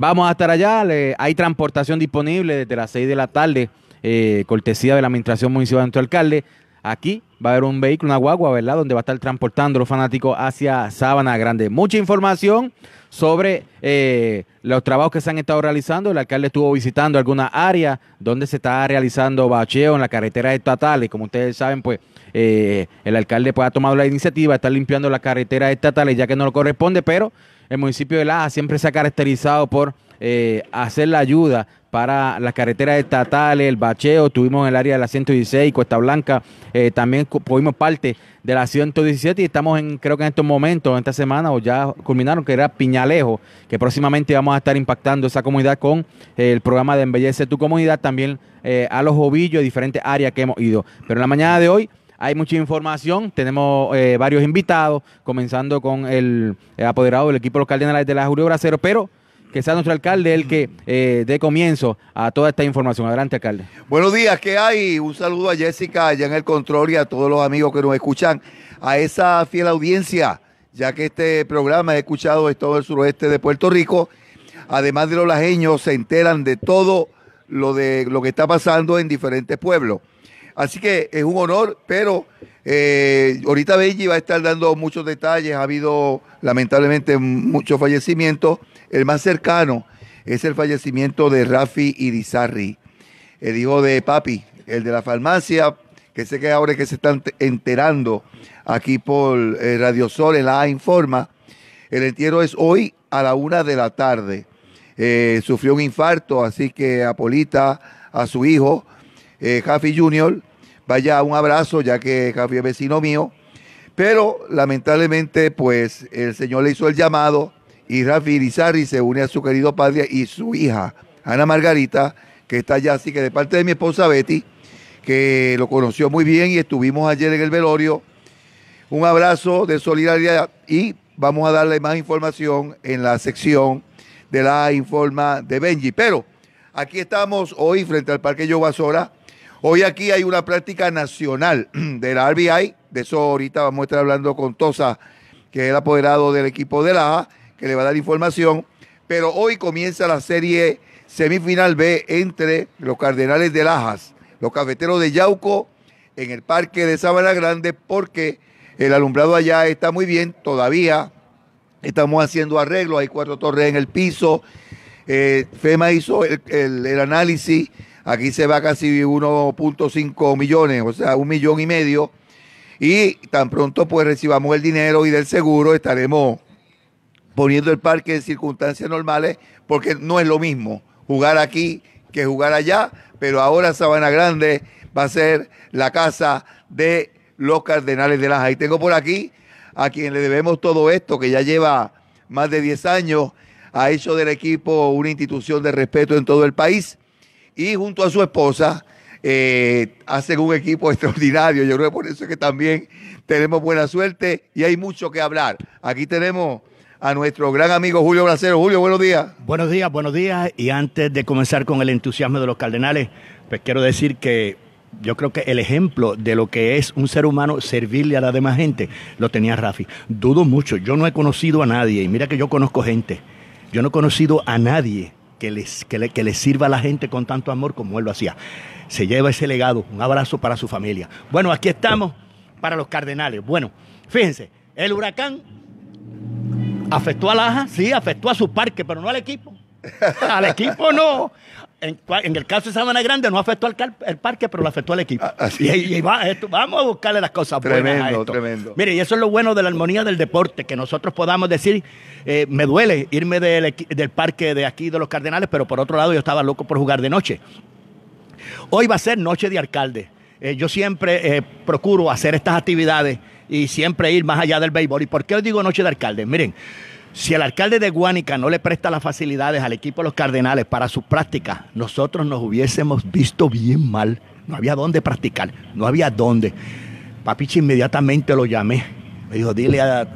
Vamos a estar allá, hay transportación disponible desde las 6 de la tarde, eh, cortesía de la Administración Municipal de nuestro alcalde. Aquí va a haber un vehículo, una guagua, ¿verdad? Donde va a estar transportando los fanáticos hacia Sábana Grande. Mucha información sobre eh, los trabajos que se han estado realizando. El alcalde estuvo visitando alguna área donde se está realizando bacheo en la carretera estatal. Y como ustedes saben, pues eh, el alcalde pues, ha tomado la iniciativa de estar limpiando las carreteras estatales ya que no lo corresponde, pero el municipio de Laja siempre se ha caracterizado por eh, hacer la ayuda para las carreteras estatales, el bacheo, tuvimos en el área de la 116, Cuesta Blanca, eh, también fuimos parte de la 117 y estamos en, creo que en estos momentos, en esta semana, o ya culminaron, que era Piñalejo, que próximamente vamos a estar impactando esa comunidad con eh, el programa de Embellece tu Comunidad, también a los ovillos, diferentes áreas que hemos ido. Pero en la mañana de hoy hay mucha información, tenemos eh, varios invitados, comenzando con el, eh, apoderado del equipo de los de la Julio Bracero, pero que sea nuestro alcalde el que eh, dé comienzo a toda esta información. Adelante, alcalde. Buenos días, ¿qué hay? Un saludo a Jessica allá en el control y a todos los amigos que nos escuchan, a esa fiel audiencia, ya que este programa he escuchado es todo el suroeste de Puerto Rico. Además de los lajeños, se enteran de todo lo, de, lo que está pasando en diferentes pueblos. Así que es un honor, pero eh, ahorita Benji va a estar dando muchos detalles. Ha habido lamentablemente muchos fallecimientos. El más cercano es el fallecimiento de Rafi Irizarri, el hijo de Papi, el de la farmacia, que sé que ahora es que se están enterando aquí por eh, Radio Sol en la A Informa. El entierro es hoy a la una de la tarde. Eh, sufrió un infarto, así que Apolita, a su hijo, eh, Jaffi Jr., vaya un abrazo, ya que Javier es vecino mío. Pero lamentablemente, pues el Señor le hizo el llamado y Rafi Irizarri se une a su querido padre y su hija, Ana Margarita, que está allá. Así que de parte de mi esposa Betty, que lo conoció muy bien y estuvimos ayer en el velorio. Un abrazo de solidaridad y vamos a darle más información en la sección de la informa de Benji. Pero aquí estamos hoy frente al Parque Yovasora Hoy aquí hay una práctica nacional de la RBI, de eso ahorita vamos a estar hablando con Tosa, que es el apoderado del equipo de la que le va a dar información, pero hoy comienza la serie semifinal B entre los Cardenales de Lajas, los Cafeteros de Yauco en el Parque de Sabana Grande, porque el alumbrado allá está muy bien, todavía estamos haciendo arreglos, hay cuatro torres en el piso, eh, FEMA hizo el análisis Aquí se va casi 1.5 millones, o sea, un millón y medio. Y tan pronto pues recibamos el dinero y del seguro estaremos poniendo el parque en circunstancias normales porque no es lo mismo jugar aquí que jugar allá, pero ahora Sabana Grande va a ser la casa de los Cardenales de Laja. Y tengo por aquí a quien le debemos todo esto, que ya lleva más de 10 años, ha hecho del equipo una institución de respeto en todo el país y junto a su esposa eh, hacen un equipo extraordinario. Yo creo que por eso es que también tenemos buena suerte y hay mucho que hablar. Aquí tenemos a nuestro gran amigo Julio Bracero. Julio, buenos días. Buenos días, buenos días. Y antes de comenzar con el entusiasmo de los cardenales, pues quiero decir que yo creo que el ejemplo de lo que es un ser humano servirle a la demás gente lo tenía Rafi. Dudo mucho, yo no he conocido a nadie, y mira que yo conozco gente, yo no he conocido a nadie que les, que, le, sirva a la gente con tanto amor como él lo hacía. Se lleva ese legado. Un abrazo para su familia. Bueno, aquí estamos para los cardenales. Bueno, fíjense, el huracán afectó a Laja, sí, afectó a su parque, pero no al equipo. Al equipo no. En, el caso de Sabana Grande no afectó al parque, pero lo afectó al equipo. Ah, así. Y, y vamos a buscarle las cosas buenas. Tremendo, tremendo. Mire, y eso es lo bueno de la armonía del deporte, que nosotros podamos decir, eh, me duele irme del, parque de aquí de los Cardenales, pero por otro lado yo estaba loco por jugar de noche. Hoy va a ser noche de alcalde. Eh, yo siempre eh, procuro hacer estas actividades y siempre ir más allá del béisbol. ¿Y por qué os digo noche de alcalde? Miren, si el alcalde de Guánica no le presta las facilidades al equipo de los Cardenales para su práctica, nosotros nos hubiésemos visto bien mal. No había dónde practicar, no había dónde. Papichi inmediatamente lo llamé. Me dijo, dile a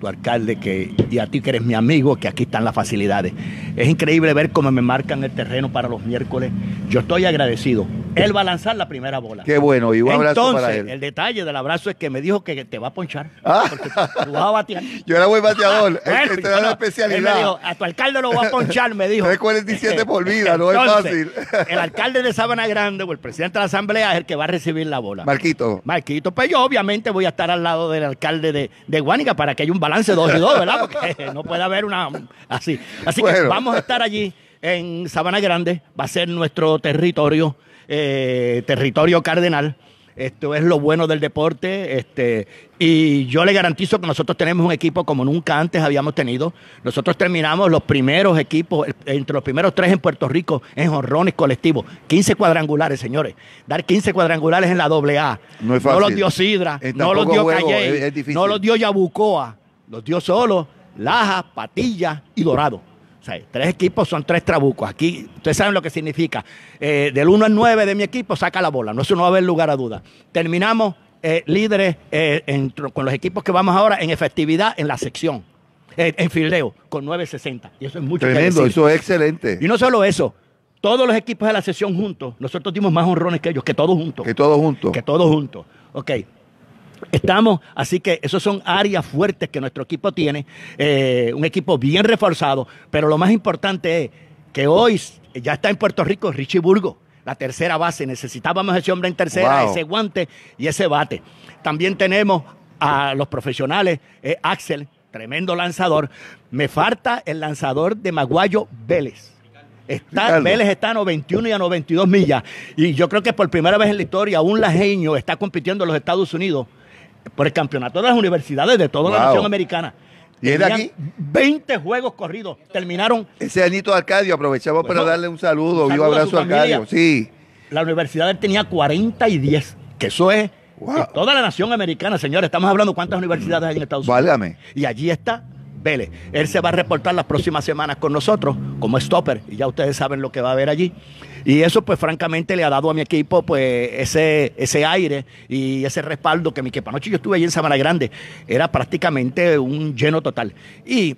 tu alcalde que, y a ti que eres mi amigo, que aquí están las facilidades. Es increíble ver cómo me marcan el terreno para los miércoles. Yo estoy agradecido. Él va a lanzar la primera bola. Qué bueno, y un abrazo Entonces, para él. El detalle del abrazo es que me dijo que te va a ponchar. Ah. Yo era buen bateador. Ah, especialidad. Él me dijo, a tu alcalde lo va a ponchar, me dijo. es 47 por vida, no es fácil. el alcalde de Sabana Grande o el presidente de la asamblea es el que va a recibir la bola. Marquito. Marquito, pues yo obviamente voy a estar al lado del alcalde de, de Guánica para que haya un lance dos y dos, ¿verdad? Porque no puede haber una así. Así que vamos a estar allí en Sabana Grande, va a ser nuestro territorio, eh, territorio cardenal. Esto es lo bueno del deporte. Este, y yo le garantizo que nosotros tenemos un equipo como nunca antes habíamos tenido. Nosotros terminamos los primeros equipos, entre los primeros tres en Puerto Rico, en honrones colectivos. 15 cuadrangulares, señores. Dar 15 cuadrangulares en la AA. No, no los dio Sidra, no los dio, Calle, no los dio Yabucoa los dio solo, Laja, Patilla y Dorado. O sea, tres equipos son tres trabucos. Aquí ustedes saben lo que significa. Eh, del 1 al 9 de mi equipo saca la bola. No, eso no va a haber lugar a duda. Terminamos eh, líderes eh, con los equipos que vamos ahora en efectividad en la sección, en fildeo, con 9.60. Y eso es mucho. Tremendo, eso es excelente. Y no solo eso, todos los equipos de la sección juntos, nosotros dimos más honrones que ellos, que todos juntos. Que todos juntos. Que todos juntos. Ok, Estamos, así que esos son áreas fuertes que nuestro equipo tiene, eh, un equipo bien reforzado, pero lo más importante es que hoy ya está en Puerto Rico Richie Burgo, la tercera base, necesitábamos ese hombre en tercera, ese guante y ese bate. También tenemos a los profesionales, Axel, tremendo lanzador, me falta el lanzador de Maguayo Vélez. Vélez está a 91 y a 92 millas. Y yo creo que por primera vez en la historia un lajeño está compitiendo en los Estados Unidos por el campeonato de las universidades de toda la nación americana. ¿Y de aquí? 20 juegos corridos. Terminaron. Ese Anito Arcadio, aprovechamos para darle un saludo, un abrazo a, Arcadio. Sí. La universidad tenía 40 y 10, que eso es toda la nación americana, señores. Estamos hablando cuántas universidades hay en Estados Unidos. Válgame. Y allí está Vélez. Él se va a reportar las próximas semanas con nosotros como stopper. Y ya ustedes saben lo que va a haber allí. Y eso, pues, francamente, le ha dado a mi equipo, pues, ese, ese aire y ese respaldo que mi equipo. Anoche yo estuve ahí en Sabana Grande. Era prácticamente un lleno total. Y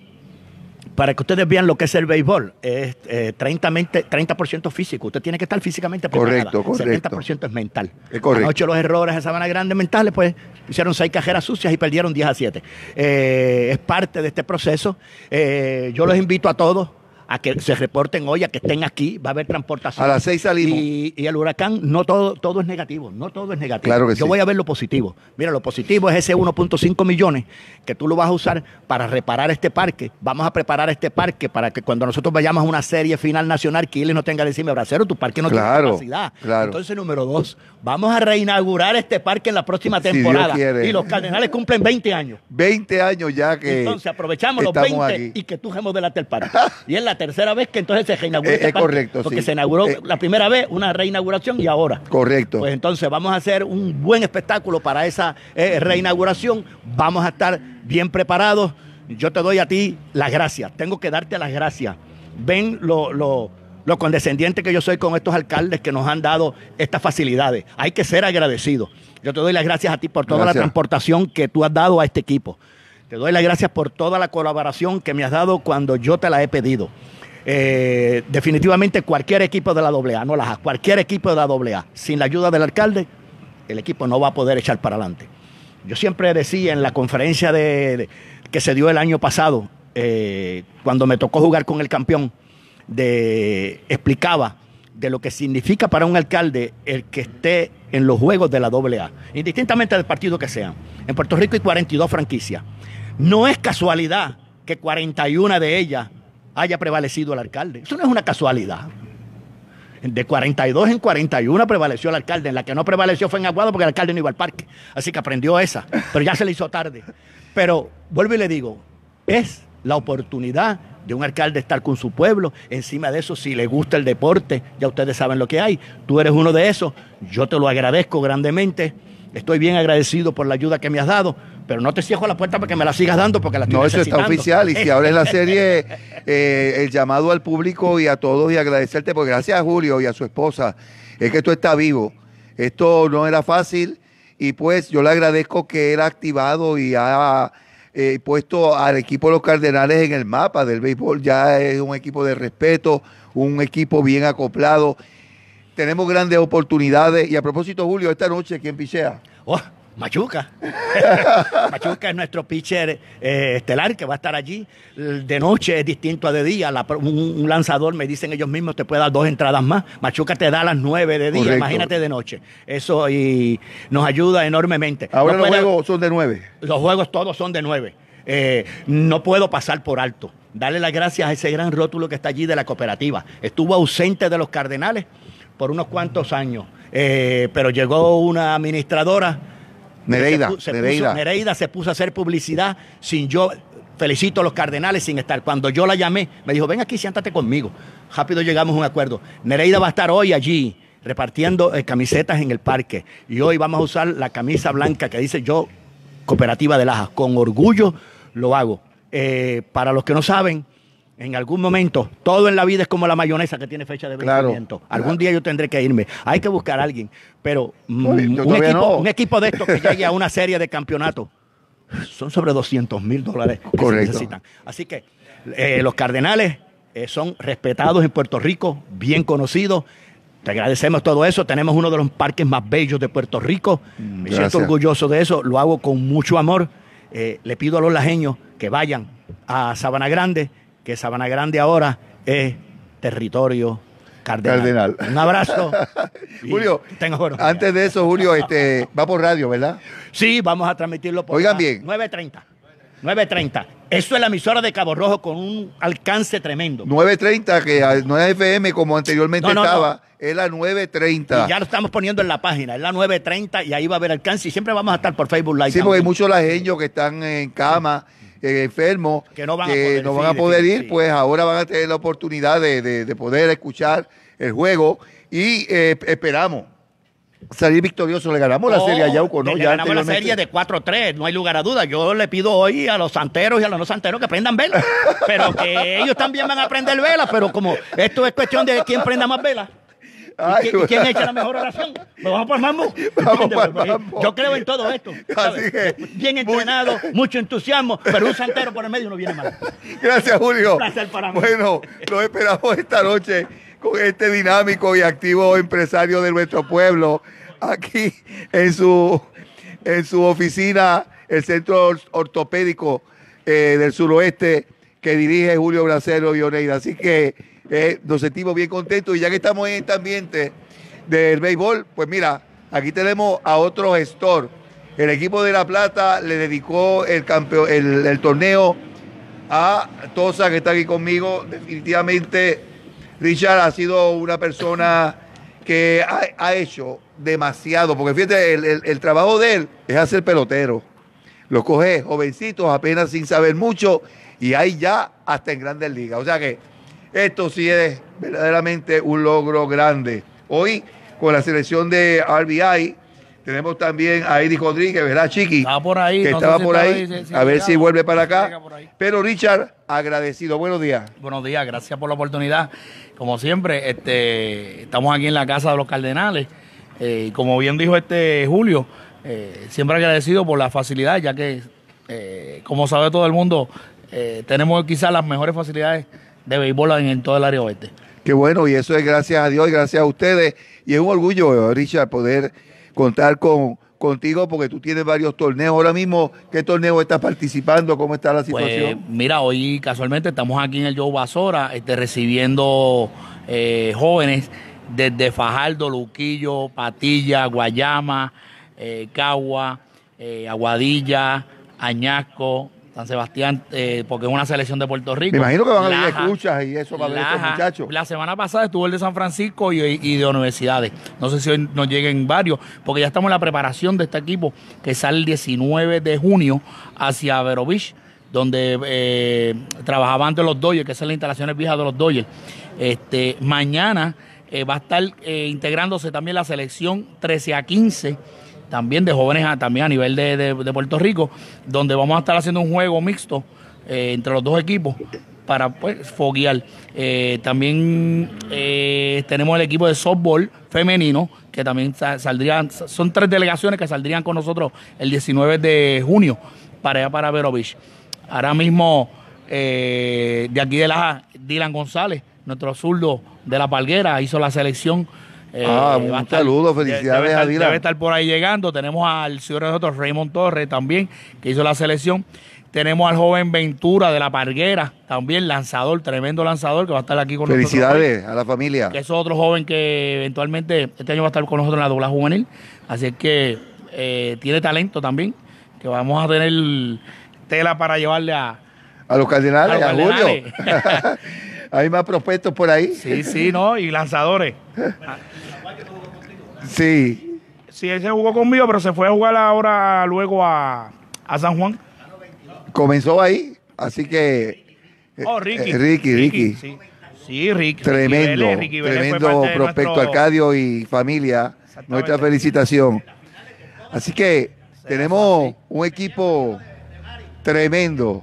para que ustedes vean lo que es el béisbol, es 30%, eh, físico. Usted tiene que estar físicamente preparado Correcto, correcto. 70% es mental. Es correcto. Anoche los errores en Sabana Grande mentales, pues hicieron seis cajeras sucias y perdieron 10 a 7. Eh, es parte de este proceso. Eh, yo los invito a todos a que se reporten hoy, a que estén aquí, va a haber transportación. A las seis salimos. Y, el huracán, no todo, todo es negativo, no todo es negativo. Yo voy a ver lo positivo. Mira, lo positivo es ese 1.5 millones que tú lo vas a usar para reparar este parque. Vamos a preparar este parque para que cuando nosotros vayamos a una serie final nacional, él no tenga que decirme, Bracero, tu parque no tiene capacidad. Claro. Entonces, número dos, vamos a reinaugurar este parque en la próxima temporada. y los Cardenales cumplen 20 años. 20 años ya que. Entonces, aprovechamos los 20 y que tú remodelaste el parque. y en la tercera vez que entonces se reinaugura. Eh, es, correcto. Porque se inauguró eh, la primera vez, una reinauguración y ahora. Correcto. Pues entonces vamos a hacer un buen espectáculo para esa eh, reinauguración. Vamos a estar bien preparados. Yo te doy a ti las gracias. Tengo que darte las gracias. Ven lo, condescendiente que yo soy con estos alcaldes que nos han dado estas facilidades. Hay que ser agradecido. Yo te doy las gracias a ti por toda la transportación que tú has dado a este equipo. Te doy las gracias por toda la colaboración que me has dado cuando yo te la he pedido. Eh, definitivamente cualquier equipo de la AA, no las cualquier equipo de la AA, sin la ayuda del alcalde, el equipo no va a poder echar para adelante. Yo siempre decía en la conferencia de, que se dio el año pasado, eh, cuando me tocó jugar con el campeón, de, explicaba de lo que significa para un alcalde el que esté en los juegos de la AA, indistintamente del partido que sea. En Puerto Rico hay 42 franquicias. No es casualidad que 41 de ellas haya prevalecido el alcalde. Eso no es una casualidad. De 42 en 41 prevaleció el alcalde. En la que no prevaleció fue en Aguado porque el alcalde no iba al parque. Así que aprendió esa. Pero ya se le hizo tarde. Pero vuelvo y le digo, es la oportunidad de un alcalde estar con su pueblo. Encima de eso, si le gusta el deporte, ya ustedes saben lo que hay. Tú eres uno de esos. Yo te lo agradezco grandemente. Estoy bien agradecido por la ayuda que me has dado pero no te cierro la puerta para que me la sigas dando porque la estoy No, eso está oficial y si abres la serie, eh, el llamado al público y a todos y agradecerte, porque gracias a Julio y a su esposa, es que tú estás vivo. Esto no era fácil y pues yo le agradezco que él ha activado y ha eh, puesto al equipo de los Cardenales en el mapa del béisbol. Ya es un equipo de respeto, un equipo bien acoplado. Tenemos grandes oportunidades y a propósito, Julio, esta noche, ¿quién pichea? Oh, Machuca. Machuca es nuestro pitcher eh, estelar que va a estar allí. De noche es distinto a de día. un, lanzador, me dicen ellos mismos, te puede dar dos entradas más. Machuca te da las nueve de día, imagínate de noche. Eso y nos ayuda enormemente. Ahora los juegos son de nueve. Los juegos todos son de nueve. Eh, no puedo pasar por alto. Darle las gracias a ese gran rótulo que está allí de la cooperativa. Estuvo ausente de los cardenales por unos cuantos años, eh, pero llegó una administradora Nereida, se, Puso, a hacer publicidad sin yo felicito a los cardenales sin estar. Cuando yo la llamé, me dijo, ven aquí, siéntate conmigo. Rápido llegamos a un acuerdo. Nereida va a estar hoy allí repartiendo eh, camisetas en el parque. Y hoy vamos a usar la camisa blanca que dice yo, Cooperativa de Lajas. Con orgullo lo hago. Eh, para los que no saben, en algún momento, todo en la vida es como la mayonesa que tiene fecha de vencimiento. Algún día yo tendré que irme. Hay que buscar a alguien. Pero mm, un, equipo, de estos que llegue a una serie de campeonatos son sobre 200 mil dólares que necesitan. Así que eh, los Cardenales eh, son respetados en Puerto Rico, bien conocidos. Te agradecemos todo eso. Tenemos uno de los parques más bellos de Puerto Rico. Me siento orgulloso de eso. Lo hago con mucho amor. Eh, le pido a los lajeños que vayan a Sabana Grande que Sabana Grande ahora es territorio Cardenal. Un abrazo. Julio, Tengo antes de eso, Julio, este, va por radio, ¿verdad? Sí, vamos a transmitirlo por Oigan bien. 9.30. 9.30. Eso es la emisora de Cabo Rojo con un alcance tremendo. 9.30, que no es FM como anteriormente estaba, es la 9.30. Y ya lo estamos poniendo en la página, es la 9.30 y ahí va a haber alcance y siempre vamos a estar por Facebook Live. Sí, porque hay muchos lajeños que están en cama enfermos que no van a poder, ir, pues ahora van a tener la oportunidad de, poder escuchar el juego y eh, esperamos salir victoriosos Le ganamos la serie a Yauco, ganamos la serie de 4-3, no hay lugar a duda. Yo le pido hoy a los santeros y a los no santeros que prendan velas. pero que ellos también van a prender velas, pero como esto es cuestión de quién prenda más velas. ¿Y, quién, echa la mejor oración? ¿Me pues Vamos por pues, pues, mambo. Yo creo en todo esto. Así que, Bien entrenado, mucho entusiasmo, pero un santero por el medio no viene mal. Gracias, Julio. Un placer para mí. Bueno, lo esperamos esta noche con este dinámico y activo empresario de nuestro pueblo aquí en su, en su oficina, el Centro Ortopédico eh, del Suroeste que dirige Julio Bracero y Oneida. Así que nos sentimos bien contentos. Y ya que estamos en este ambiente del béisbol, pues mira, aquí tenemos a otro gestor. El equipo de La Plata le dedicó el, el, torneo a Tosa, que está aquí conmigo. Definitivamente, Richard ha sido una persona que ha, hecho demasiado, porque fíjate, el, trabajo de él es hacer pelotero. Lo coge jovencitos, apenas sin saber mucho, y ahí ya hasta en grandes ligas. O sea que esto sí es verdaderamente un logro grande. Hoy, con la selección de RBI, tenemos también a Eddie Rodríguez, ¿verdad, Chiqui? Estaba por ahí. estaba, por ahí. a ver si vuelve para acá. Pero Richard, agradecido. Buenos días. Buenos días, gracias por la oportunidad. Como siempre, este, estamos aquí en la Casa de los Cardenales. Eh, como bien dijo este Julio, eh, siempre agradecido por la facilidad, ya que, eh, como sabe todo el mundo, eh, tenemos quizás las mejores facilidades de béisbol en, todo el área oeste. Qué bueno, y eso es gracias a Dios y gracias a ustedes. Y es un orgullo, Richard, poder contar con, contigo porque tú tienes varios torneos. Ahora mismo, ¿qué torneo estás participando? ¿Cómo está la pues, situación? mira, hoy casualmente estamos aquí en el Joe Basora este, recibiendo eh, jóvenes desde Fajardo, Luquillo, Patilla, Guayama, eh, Cagua, eh, Aguadilla, Añasco, San Sebastián, eh, porque es una selección de Puerto Rico. Me imagino que van a venir escuchas y eso para ver estos muchachos. La semana pasada estuvo el de San Francisco y, de universidades. No sé si hoy nos lleguen varios, porque ya estamos en la preparación de este equipo que sale el 19 de junio hacia Vero donde eh, trabajaban de los Doyle, que son las instalaciones viejas de los Doyle. Este, mañana eh, va a estar integrándose también la selección 13 a 15 también de jóvenes a, también a nivel de, Puerto Rico, donde vamos a estar haciendo un juego mixto eh, entre los dos equipos para pues, foguear. Eh, también eh, tenemos el equipo de softball femenino, que también saldrían, son tres delegaciones que saldrían con nosotros el 19 de junio para allá para Vero Ahora mismo, de aquí de la Dylan González, nuestro zurdo de la Palguera, hizo la selección eh, ah, un saludo, felicidades a Debe estar por ahí llegando. Tenemos al señor de nosotros, Raymond Torres, también, que hizo la selección. Tenemos al joven Ventura de la Parguera, también lanzador, tremendo lanzador, que va a estar aquí con nosotros. Felicidades a la familia. Que es otro joven que eventualmente este año va a estar con nosotros en la dobla juvenil. Así que eh, tiene talento también, que vamos a tener tela para llevarle a... A los cardinales, a, los Hay más prospectos por ahí. Sí, sí, no, y lanzadores. sí. Sí, él se jugó conmigo, pero se fue a jugar ahora luego a, San Juan. Comenzó ahí, así que. Oh, Ricky. Eh, Ricky, Ricky. Sí. Ricky. Tremendo, tremendo prospecto Arcadio y familia. Nuestra felicitación. Así que tenemos un equipo tremendo.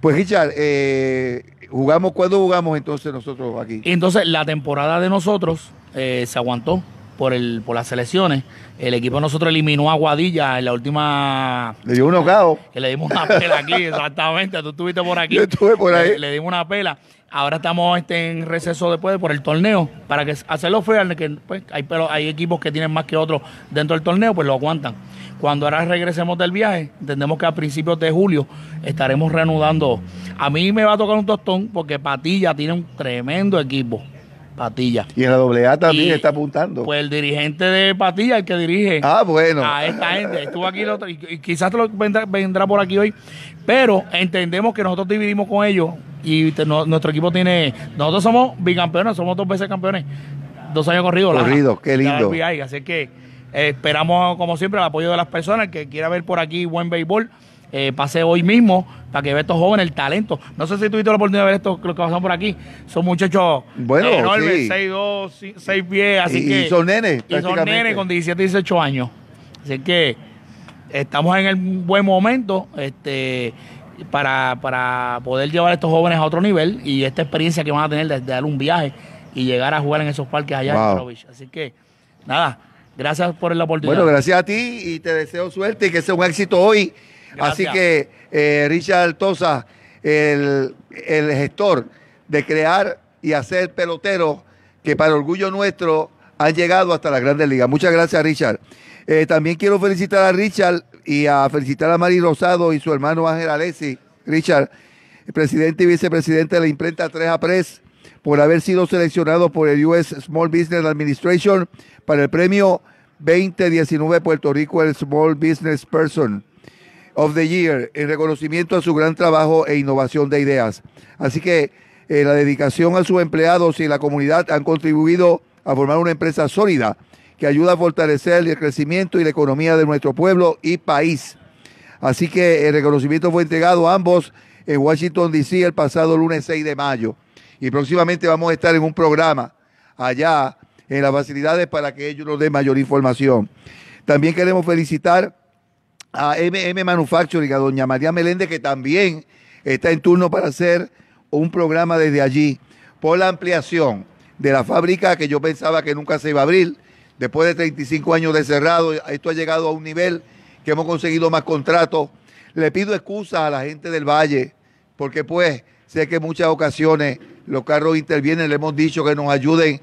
Pues Richard, eh, ¿Jugamos cuando jugamos entonces nosotros aquí? entonces la temporada de nosotros eh, se aguantó por el por las selecciones. El equipo de nosotros eliminó a Guadilla en la última. Le dio un Que le dimos una pela aquí, exactamente. Tú estuviste por aquí. Yo estuve por ahí. Le, dimos una pela. Ahora estamos este, en receso después por el torneo. Para que hacerlo fair, que pues, hay, pero hay equipos que tienen más que otros dentro del torneo, pues lo aguantan. Cuando ahora regresemos del viaje, entendemos que a principios de julio estaremos reanudando. A mí me va a tocar un tostón porque Patilla tiene un tremendo equipo. Patilla. Y en la AA también está apuntando. Pues el dirigente de Patilla, el que dirige. Ah, bueno. A esta gente. Estuvo aquí y, y, quizás vendrá, por aquí hoy. Pero entendemos que nosotros dividimos con ellos y nuestro equipo tiene. Nosotros somos bicampeones, somos dos veces campeones. Dos años corridos. Corridos, qué lindo. así que eh, esperamos, como siempre, el apoyo de las personas. que quiera ver por aquí buen béisbol, eh, pase hoy mismo para que vea estos jóvenes el talento. No sé si tuviste la oportunidad de ver esto, lo que pasan por aquí. Son muchachos bueno, eh, enormes, pies, y, son nenes. Y son nenes con 17, 18 años. Así que estamos en el buen momento. Este. Para, para poder llevar a estos jóvenes a otro nivel y esta experiencia que van a tener de, dar un viaje y llegar a jugar en esos parques allá Así que, nada, Gracias por la oportunidad. Bueno, gracias a ti y te deseo suerte y que sea un éxito hoy. Así que eh, Richard Tosa, el, el, gestor de crear y hacer peloteros que para orgullo nuestro han llegado hasta la Grandes Ligas. Muchas gracias, Richard. Eh, también quiero felicitar a Richard y a felicitar a Mari Rosado y su hermano Ángel Alessi. Richard, presidente y vicepresidente de la imprenta 3A Press por haber sido seleccionado por el U.S. Small Business Administration para el premio 2019 Puerto Rico el Small Business Person of the Year en reconocimiento a su gran trabajo e innovación de ideas. Así que eh, la dedicación a sus empleados y la comunidad han contribuido a formar una empresa sólida que ayuda a fortalecer el crecimiento y la economía de nuestro pueblo y país. Así que el reconocimiento fue entregado a ambos en Washington, D.C. el pasado lunes 6 de mayo. Y próximamente vamos a estar en un programa allá en las facilidades para que ellos nos den mayor información. También queremos felicitar a MM Manufacturing, a doña María Meléndez, que también está en turno para hacer un programa desde allí por la ampliación de la fábrica que yo pensaba que nunca se iba a abrir. Después de 35 años de cerrado, esto ha llegado a un nivel que hemos conseguido más contratos. Le pido excusas a la gente del Valle, porque pues sé que en muchas ocasiones los carros intervienen, le hemos dicho que nos ayuden,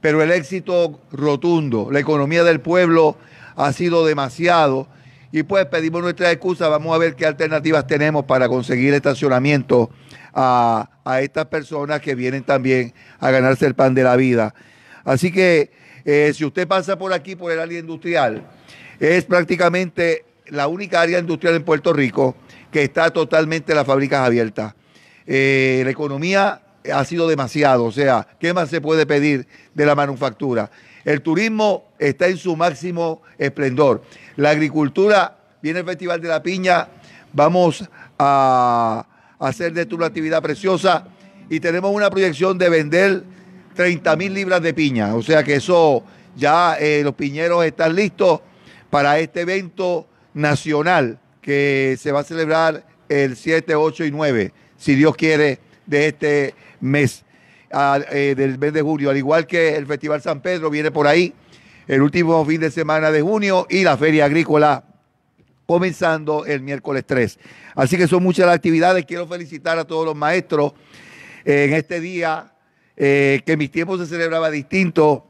pero el éxito rotundo, la economía del pueblo ha sido demasiado y pues pedimos nuestra excusa. vamos a ver qué alternativas tenemos para conseguir estacionamiento a, estas personas que vienen también a ganarse el pan de la vida. Así que eh, si usted pasa por aquí, por el área industrial, es prácticamente la única área industrial en Puerto Rico que está totalmente las fábricas abiertas. Eh, la economía ha sido demasiado. O sea, ¿qué más se puede pedir de la manufactura? El turismo está en su máximo esplendor. La agricultura, viene el Festival de la Piña, vamos a hacer de esto una actividad preciosa y tenemos una proyección de vender 30 mil libras de piña. O sea que eso ya eh, los piñeros están listos para este evento nacional que se va a celebrar el 7, 8 y 9, si Dios quiere, de este mes ah, eh, del mes de junio, al igual que el Festival San Pedro viene por ahí, el último fin de semana de junio y la Feria Agrícola comenzando el miércoles 3. Así que son muchas las actividades. Quiero felicitar a todos los maestros eh, en este día, eh, que en mis tiempos se celebraba distinto,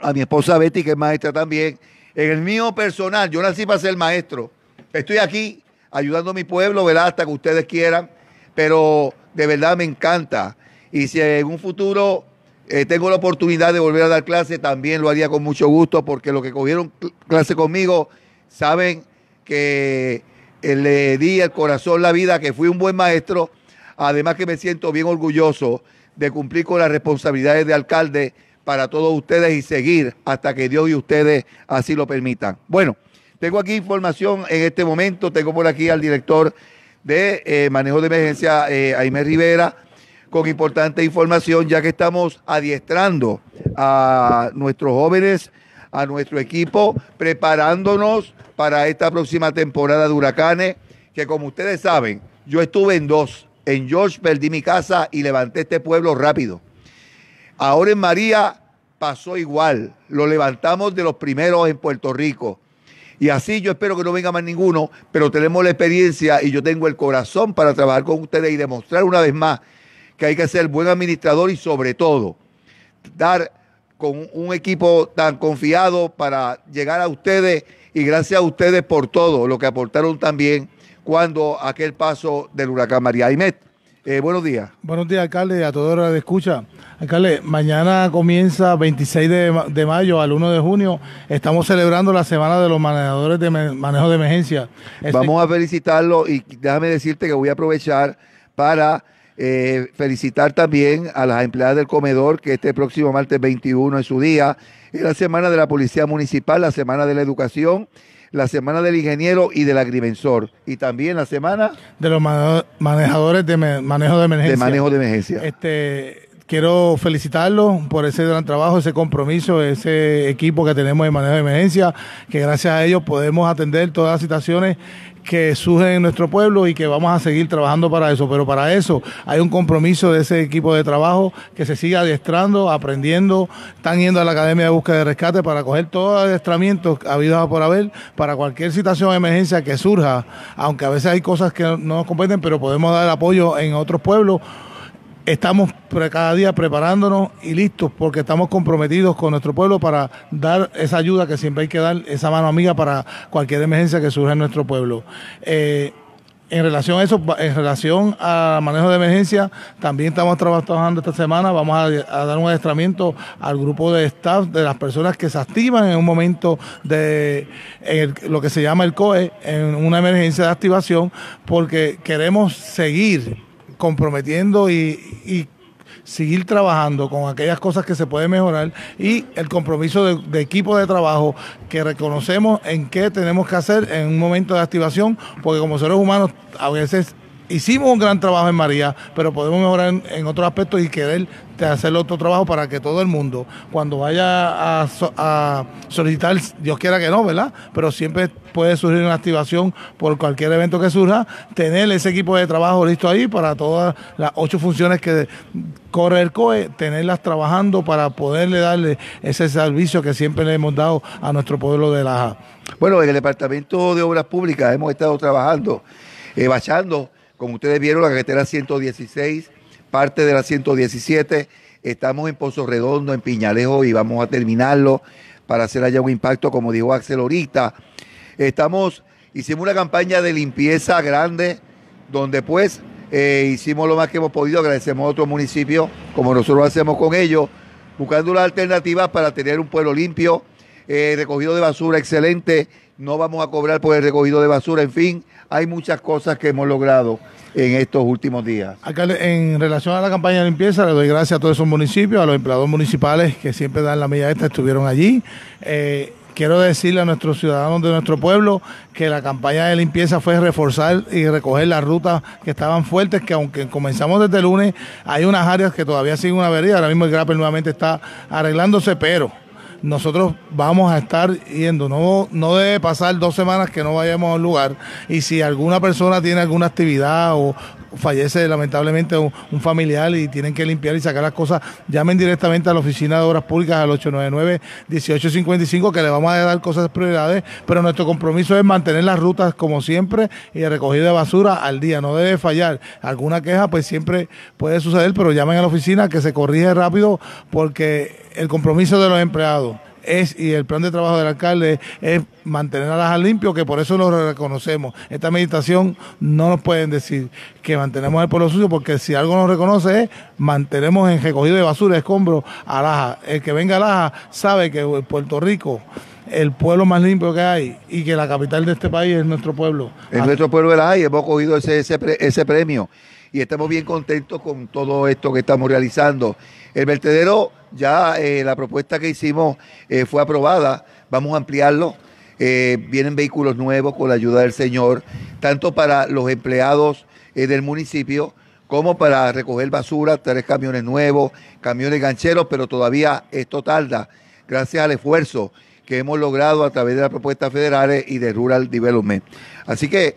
a mi esposa Betty, que es maestra también. En el mío personal, yo nací para ser maestro. Estoy aquí ayudando a mi pueblo, ¿verdad? Hasta que ustedes quieran. Pero de verdad me encanta y si en un futuro eh, tengo la oportunidad de volver a dar clase, también lo haría con mucho gusto, porque los que cogieron clase conmigo saben que eh, le di el corazón, la vida, que fui un buen maestro. Además que me siento bien orgulloso de cumplir con las responsabilidades de alcalde para todos ustedes y seguir hasta que Dios y ustedes así lo permitan. Bueno, tengo aquí información en este momento, tengo por aquí al director de eh, manejo de emergencia, Jaime Rivera con importante información, ya que estamos adiestrando a nuestros jóvenes, a nuestro equipo, preparándonos para esta próxima temporada de huracanes, que como ustedes saben, yo estuve en dos. En George perdí mi casa y levanté este pueblo rápido. Ahora en María pasó igual. Lo levantamos de los primeros en Puerto Rico. Y así yo espero que no venga más ninguno, pero tenemos la experiencia y yo tengo el corazón para trabajar con ustedes y demostrar una vez más que hay que ser buen administrador y sobre todo dar con un equipo tan confiado para llegar a ustedes y gracias a ustedes por todo lo que aportaron también cuando aquel paso del huracán María. Aymet. Eh, buenos días. Buenos días, alcalde, a toda hora de escucha. Alcalde, mañana comienza 26 de, mayo al 1 de junio. Estamos celebrando la semana de los manejadores de manejo de emergencia. Vamos este a felicitarlo y déjame decirte que voy a aprovechar para eh, felicitar también a las empleadas del comedor, que este próximo martes 21 es su día. Es la semana de la Policía Municipal, la semana de la educación, la semana del ingeniero y del agrimensor. Y también la semana... De los manejadores de manejo de emergencia. manejo de este, emergencia. quiero felicitarlos por ese gran trabajo, ese compromiso, ese equipo que tenemos de manejo de emergencia, que gracias a ellos podemos atender todas las situaciones que surgen en nuestro pueblo y que vamos a seguir trabajando para eso. Pero para eso hay un compromiso de ese equipo de trabajo que se siga adiestrando, aprendiendo. Están yendo a la Academia de Búsqueda y Rescate para coger todos los adiestramientos habidos por haber para cualquier situación de emergencia que surja, aunque a veces hay cosas que no nos competen, pero podemos dar apoyo en otros pueblos estamos cada día preparándonos y listos porque estamos comprometidos con nuestro pueblo para dar esa ayuda que siempre hay que dar, esa mano amiga para cualquier emergencia que surja en nuestro pueblo. Eh, en relación a eso, en relación al manejo de emergencia, también estamos trabajando esta semana, vamos a, dar un adiestramiento al grupo de staff de las personas que se activan en un momento de lo que se llama el COE, en una emergencia de activación, porque queremos seguir comprometiendo y, y seguir trabajando con aquellas cosas que se pueden mejorar y el compromiso de, de, equipo de trabajo que reconocemos en qué tenemos que hacer en un momento de activación, porque como seres humanos a veces hicimos un gran trabajo en María, pero podemos mejorar en, otros aspectos y querer hacer otro trabajo para que todo el mundo, cuando vaya a, solicitar, Dios quiera que no, ¿verdad? Pero siempre puede surgir una activación por cualquier evento que surja, tener ese equipo de trabajo listo ahí para todas las ocho funciones que corre el COE, tenerlas trabajando para poderle darle ese servicio que siempre le hemos dado a nuestro pueblo de Laja. Bueno, en el Departamento de Obras Públicas hemos estado trabajando, eh, bachando como ustedes vieron, la carretera 116, parte de la 117, estamos en Pozo Redondo, en Piñalejo, y vamos a terminarlo para hacer allá un impacto, como dijo Axel ahorita. Estamos, hicimos una campaña de limpieza grande, donde pues eh, hicimos lo más que hemos podido, agradecemos a otros municipios, como nosotros hacemos con ellos, buscando las alternativas para tener un pueblo limpio, eh, recogido de basura excelente no vamos a cobrar por el recogido de basura, en fin, hay muchas cosas que hemos logrado en estos últimos días. Acá en relación a la campaña de limpieza, le doy gracias a todos esos municipios, a los empleados municipales que siempre dan la milla esta, estuvieron allí. Eh, quiero decirle a nuestros ciudadanos de nuestro pueblo que la campaña de limpieza fue reforzar y recoger las rutas que estaban fuertes, que aunque comenzamos desde el lunes, hay unas áreas que todavía siguen una avería. Ahora mismo el Grapper nuevamente está arreglándose, pero nosotros vamos a estar yendo. No, no debe pasar dos semanas que no vayamos a un lugar. Y si alguna persona tiene alguna actividad o fallece lamentablemente un, familiar y tienen que limpiar y sacar las cosas, llamen directamente a la Oficina de Obras Públicas al 899-1855 que le vamos a dar cosas prioridades, pero nuestro compromiso es mantener las rutas como siempre y recoger recogida de basura al día, no debe fallar. Alguna queja pues siempre puede suceder, pero llamen a la oficina que se corrige rápido porque el compromiso de los empleados es y el plan de trabajo del alcalde es mantener a las limpio, que por eso lo reconocemos. Esta meditación no nos pueden decir que mantenemos el pueblo sucio, porque si algo nos reconoce es mantenemos en recogido de basura, escombro, a Laja. El que venga a Laja sabe que Puerto Rico el pueblo más limpio que hay y que la capital de este país es nuestro pueblo. Es nuestro pueblo de Laja y hemos cogido ese, ese, ese premio y estamos bien contentos con todo esto que estamos realizando. El vertedero, ya eh, la propuesta que hicimos eh, fue aprobada, vamos a ampliarlo. Eh, vienen vehículos nuevos con la ayuda del Señor, tanto para los empleados del municipio como para recoger basura, tres camiones nuevos, camiones gancheros, pero todavía esto tarda, gracias al esfuerzo que hemos logrado a través de las propuestas federales y de Rural Development. Así que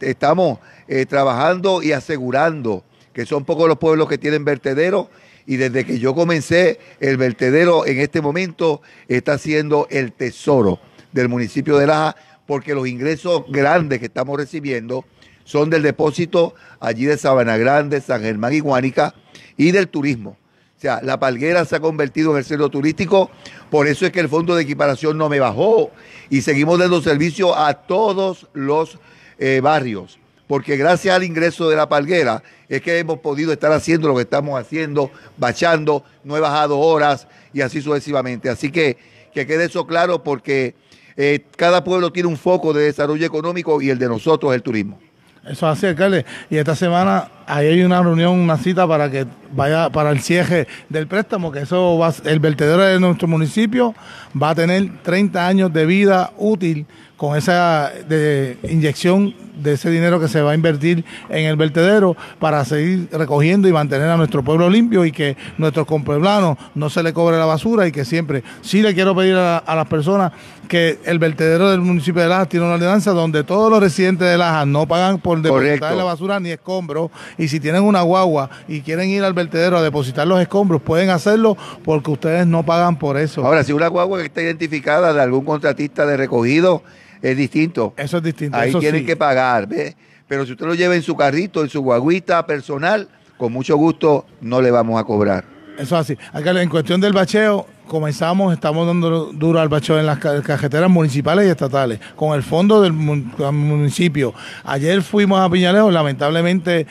estamos eh, trabajando y asegurando que son pocos los pueblos que tienen vertedero y desde que yo comencé el vertedero en este momento está siendo el tesoro del municipio de Laja porque los ingresos grandes que estamos recibiendo son del depósito allí de Sabana Grande, San Germán y Guánica y del turismo. O sea, la palguera se ha convertido en el centro turístico, por eso es que el fondo de equiparación no me bajó y seguimos dando servicio a todos los eh, barrios porque gracias al ingreso de la palguera es que hemos podido estar haciendo lo que estamos haciendo, bachando, no he bajado horas y así sucesivamente. Así que que quede eso claro porque eh, cada pueblo tiene un foco de desarrollo económico y el de nosotros es el turismo. Eso es así, Y esta semana ahí hay una reunión, una cita para que vaya para el cierre del préstamo, que eso va, el vertedero de nuestro municipio va a tener 30 años de vida útil con esa de, inyección de ese dinero que se va a invertir en el vertedero para seguir recogiendo y mantener a nuestro pueblo limpio y que nuestros compueblanos no se le cobre la basura y que siempre sí le quiero pedir a, a las personas que el vertedero del municipio de Lajas tiene una ordenanza donde todos los residentes de Lajas no pagan por depositar la basura ni escombros. Y si tienen una guagua y quieren ir al vertedero a depositar los escombros, pueden hacerlo porque ustedes no pagan por eso. Ahora, si una guagua que está identificada de algún contratista de recogido, es distinto. Eso es distinto. Ahí tienen que pagar. ¿ves? Pero si usted lo lleva en su carrito, en su guaguita personal, con mucho gusto no le vamos a cobrar. Eso así. Acá, en cuestión del bacheo, comenzamos, estamos dando duro al bacheo en las carreteras municipales y estatales, con el fondo del municipio. Ayer fuimos a Piñaleo, lamentablemente,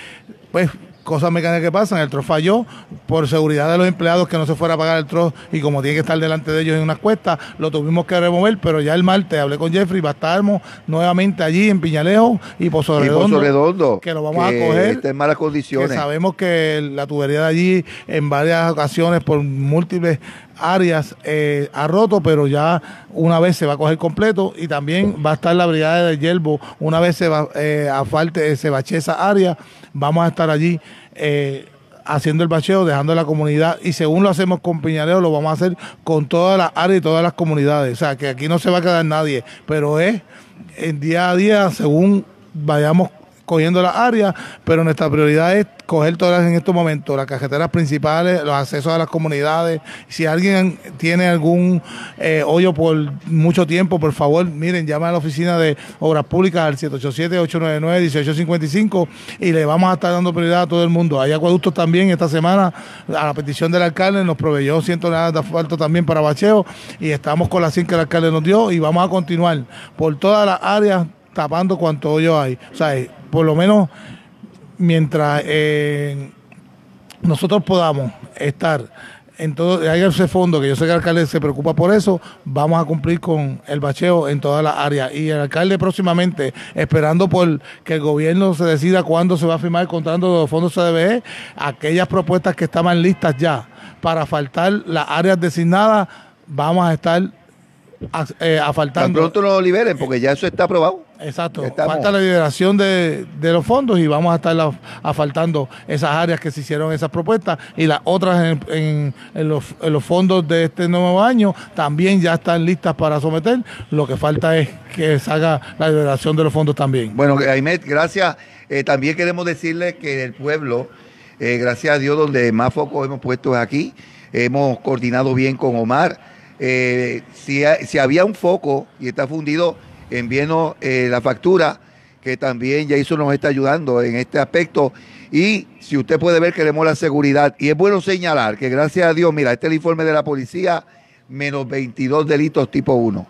pues cosas mecánicas que pasan. El trozo falló por seguridad de los empleados que no se fuera a pagar el tro y como tiene que estar delante de ellos en una cuesta, lo tuvimos que remover, pero ya el martes hablé con Jeffrey, va a estar nuevamente allí en Piñalejo y por Redondo. que lo vamos a coger. en malas condiciones. Que sabemos que la tubería de allí en varias ocasiones por múltiples áreas eh, ha roto, pero ya una vez se va a coger completo y también va a estar la brigada de Yelbo, una vez se va eh, a falte, eh, se bache esa área, vamos a estar allí haciendo el bacheo, dejando la comunidad y según lo hacemos con Piñareo, lo vamos a hacer con todas las áreas y todas las comunidades, o sea que aquí no se va a quedar nadie, pero es en día a día según vayamos cogiendo las áreas, pero nuestra prioridad es coger todas en estos momentos, las carreteras principales, los accesos a las comunidades. Si alguien tiene algún eh, hoyo por mucho tiempo, por favor, miren, llama a la oficina de Obras Públicas al 787-899-1855 y le vamos a estar dando prioridad a todo el mundo. Hay acueductos también esta semana, a la petición del alcalde, nos proveyó 100 nada de asfalto también para bacheo y estamos con las 100 que el alcalde nos dio y vamos a continuar por todas las áreas tapando cuanto hoyo hay. O sea, eh, por lo menos mientras eh, nosotros podamos estar en todo, hay ese fondo que yo sé que el alcalde se preocupa por eso, vamos a cumplir con el bacheo en todas las áreas. Y el alcalde próximamente, esperando por que el gobierno se decida cuándo se va a firmar el contrato de los fondos CDBE, aquellas propuestas que estaban listas ya para faltar las áreas designadas, vamos a estar eh, a, Tan pronto lo liberen, porque ya eso está aprobado. Exacto. Falta la liberación de, los fondos y vamos a estar asfaltando esas áreas que se hicieron esas propuestas y las otras en, en, los, en, los, fondos de este nuevo año también ya están listas para someter. Lo que falta es que se haga la liberación de los fondos también. Bueno, Jaime, gracias. Eh, también queremos decirle que el pueblo, eh, gracias a Dios, donde más foco hemos puesto es aquí. Hemos coordinado bien con Omar. Eh, si, si había un foco y está fundido, envíenos eh, la factura, que también ya eso nos está ayudando en este aspecto. Y si usted puede ver, queremos la seguridad. Y es bueno señalar que gracias a Dios, mira, este es el informe de la policía, menos 22 delitos tipo 1.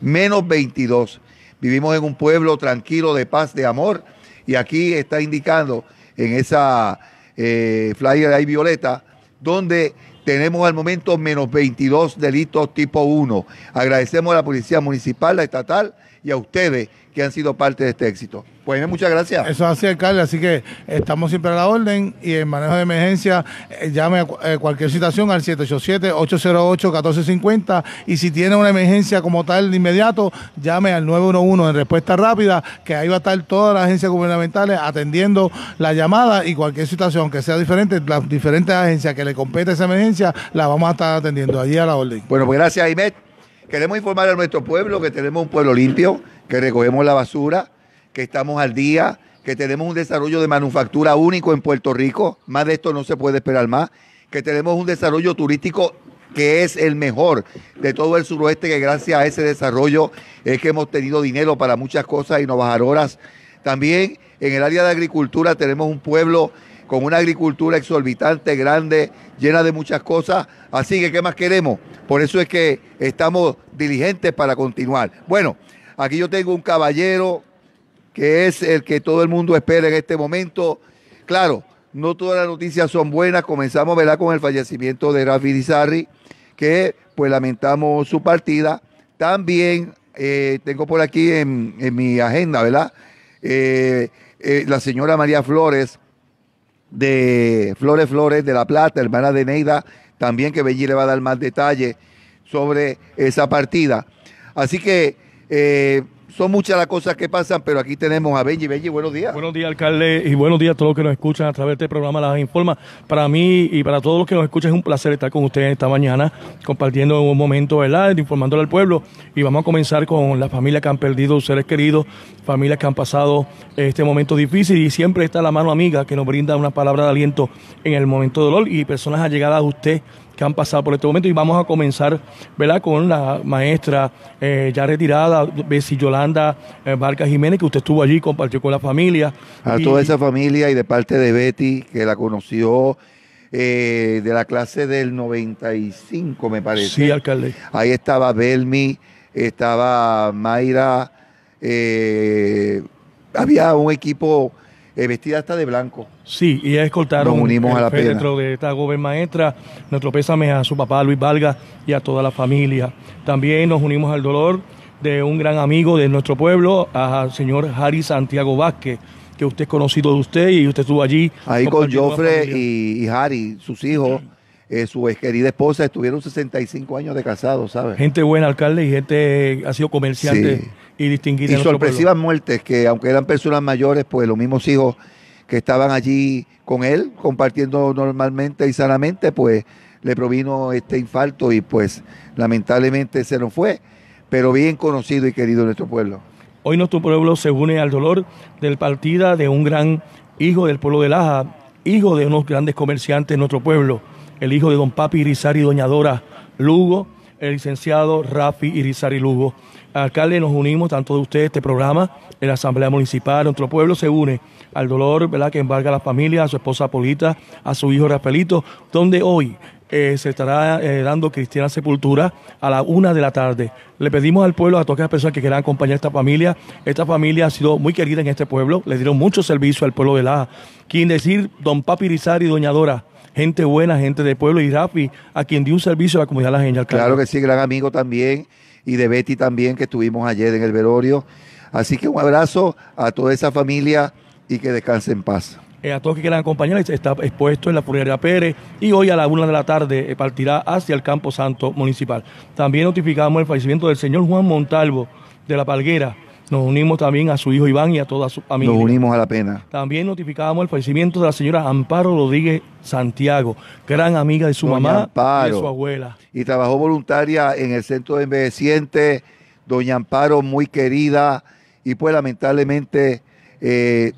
Menos 22. Vivimos en un pueblo tranquilo, de paz, de amor. Y aquí está indicando en esa eh, flyer ahí violeta, donde tenemos al momento menos 22 delitos tipo 1. Agradecemos a la Policía Municipal, la Estatal, y a ustedes que han sido parte de este éxito. Pues eh, muchas gracias. Eso es así, alcalde, así que estamos siempre a la orden y en manejo de emergencia eh, llame a eh, cualquier situación al 787-808-1450 y si tiene una emergencia como tal de inmediato, llame al 911 en respuesta rápida, que ahí va a estar toda la agencia gubernamentales atendiendo la llamada y cualquier situación que sea diferente, las diferentes agencias que le compete esa emergencia, la vamos a estar atendiendo allí a la orden. Bueno, pues gracias, Ivette Queremos informar a nuestro pueblo que tenemos un pueblo limpio, que recogemos la basura, que estamos al día, que tenemos un desarrollo de manufactura único en Puerto Rico, más de esto no se puede esperar más, que tenemos un desarrollo turístico que es el mejor de todo el suroeste, que gracias a ese desarrollo es que hemos tenido dinero para muchas cosas y horas. También en el área de agricultura tenemos un pueblo con una agricultura exorbitante, grande, llena de muchas cosas. Así que, ¿qué más queremos? Por eso es que estamos diligentes para continuar. Bueno, aquí yo tengo un caballero que es el que todo el mundo espera en este momento. Claro, no todas las noticias son buenas. Comenzamos, ¿verdad?, con el fallecimiento de Rafi Dizarri, que pues lamentamos su partida. También eh, tengo por aquí en, mi agenda, ¿verdad? Eh, eh, la señora María Flores, de Flores Flores de La Plata, hermana de Neida, también que Belli le va a dar más detalles sobre esa partida. Así que eh, son muchas las cosas que pasan, pero aquí tenemos a Benji. Benji, buenos días. Buenos días, alcalde, y buenos días a todos los que nos escuchan a través del este programa Las Informa. Para mí y para todos los que nos escuchan es un placer estar con ustedes esta mañana, compartiendo un momento, ¿verdad?, informándole al pueblo. Y vamos a comenzar con las familias que han perdido seres queridos, familias que han pasado este momento difícil y siempre está la mano amiga que nos brinda una palabra de aliento en el momento de dolor y personas allegadas a usted que han pasado por este momento y vamos a comenzar ¿verdad? con la maestra eh, ya retirada, Bessy Yolanda Barca eh, Jiménez, que usted estuvo allí, compartió con la familia. A toda esa familia y de parte de Betty, que la conoció eh, de la clase del 95, me parece. Sí, alcalde. Ahí estaba Belmi, estaba Mayra, había un equipo eh, vestida hasta de blanco. Sí, y ya escoltaron Nos unimos a la dentro de esta maestra, nuestro pésame a su papá Luis Valga y a toda la familia. También nos unimos al dolor de un gran amigo de nuestro pueblo, al señor Harry Santiago Vázquez, que usted es conocido de usted y usted estuvo allí. Ahí con Joffre y, Harry, sus hijos, eh, su querida esposa, estuvieron 65 años de casados, ¿sabes? Gente buena, alcalde, y gente ha sido comerciante y sorpresivas muertes que, aunque eran personas mayores, pues los mismos hijos que estaban allí con él, compartiendo normalmente y sanamente, pues le provino este infarto y pues lamentablemente se nos fue, pero bien conocido y querido en nuestro pueblo. Hoy nuestro pueblo se une al dolor del partida de un gran hijo del pueblo de Laja, hijo de unos grandes comerciantes de nuestro pueblo, el hijo de don Papi Irizar y doña Lugo, el licenciado Rafi Irizar y Lugo alcalde, nos unimos, tanto de ustedes, este programa, en la Asamblea Municipal, nuestro pueblo se une al dolor ¿verdad? que embarga a la familia, a su esposa Polita, a su hijo Rafaelito, donde hoy eh, se estará eh, dando cristiana sepultura a la una de la tarde. Le pedimos al pueblo, a todas las personas que quieran acompañar a esta familia. Esta familia ha sido muy querida en este pueblo, le dieron mucho servicio al pueblo de Laja. Quien decir, don Papi Rizari y doña Dora, gente buena, gente del pueblo y Rafi, a quien dio un servicio a la comunidad la gente. Claro que sí, gran amigo también y de Betty también que estuvimos ayer en el velorio. Así que un abrazo a toda esa familia y que descanse en paz. Eh, a todos que quieran acompañar, está expuesto en la funeraria Pérez y hoy a la una de la tarde eh, partirá hacia el Campo Santo Municipal. También notificamos el fallecimiento del señor Juan Montalvo de la Palguera, nos unimos también a su hijo Iván y a toda su familia. Nos unimos a la pena. También notificábamos el fallecimiento de la señora Amparo Rodríguez Santiago, gran amiga de su mamá y de su abuela. Y trabajó voluntaria en el centro de envejecientes. Doña Amparo, muy querida. Y pues lamentablemente eh,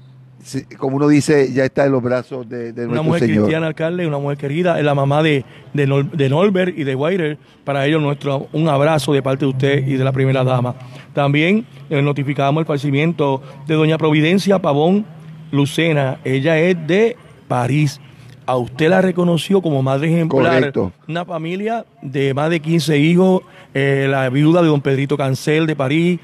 como uno dice, ya está en los brazos de, de Una mujer cristiana, alcalde, una mujer querida, es la mamá de, de, Norbert y de Weider. Para ellos, nuestro, un abrazo de parte de usted y de la primera dama. También eh, notificamos el fallecimiento de doña Providencia Pavón Lucena. Ella es de París. A usted la reconoció como madre ejemplar. Correcto. Una familia de más de 15 hijos, eh, la viuda de don Pedrito Cancel de París,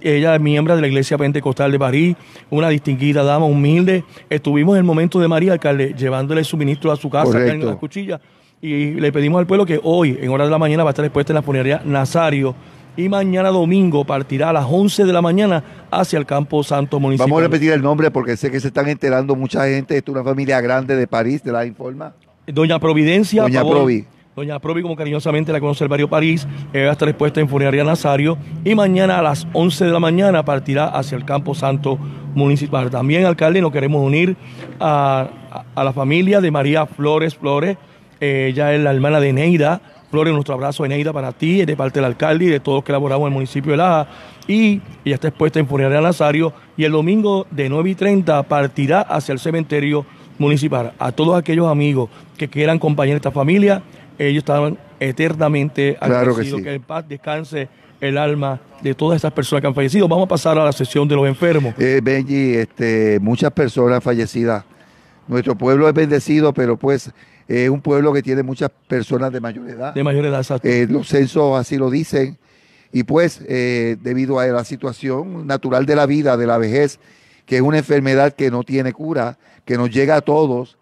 ella es miembro de la Iglesia Pentecostal de París, una distinguida dama, humilde. Estuvimos en el momento de María, alcalde, llevándole suministro a su casa en las cuchillas. Y le pedimos al pueblo que hoy, en hora de la mañana, va a estar expuesta en la funeraria Nazario. Y mañana domingo partirá a las 11 de la mañana hacia el campo Santo Municipal. Vamos a repetir el nombre porque sé que se están enterando mucha gente. Esto es una familia grande de París, de la Informa. Doña Providencia. Doña Provi. Doña Provi, como cariñosamente la conoce el barrio París, va a estar expuesta en Funeraria Nazario y mañana a las 11 de la mañana partirá hacia el Campo Santo Municipal. También, alcalde, nos queremos unir a, la familia de María Flores Flores. ella es la hermana de Neida Flores. Nuestro abrazo de Neida para ti, de parte del alcalde y de todos que laboramos en el municipio de Laja. Y ella está expuesta en Funeraria Nazario y el domingo de 9 y 30 partirá hacia el cementerio municipal. A todos aquellos amigos que quieran acompañar a esta familia, ellos estaban eternamente claro que, sí. que en paz descanse el alma de todas estas personas que han fallecido. Vamos a pasar a la sesión de los enfermos. Eh, Benji, este, muchas personas fallecidas. Nuestro pueblo es bendecido, pero pues es un pueblo que tiene muchas personas de mayor edad. De mayor edad, exacto. Eh, los censos así lo dicen. Y pues, eh, debido a la situación natural de la vida, de la vejez, que es una enfermedad que no tiene cura, que nos llega a todos,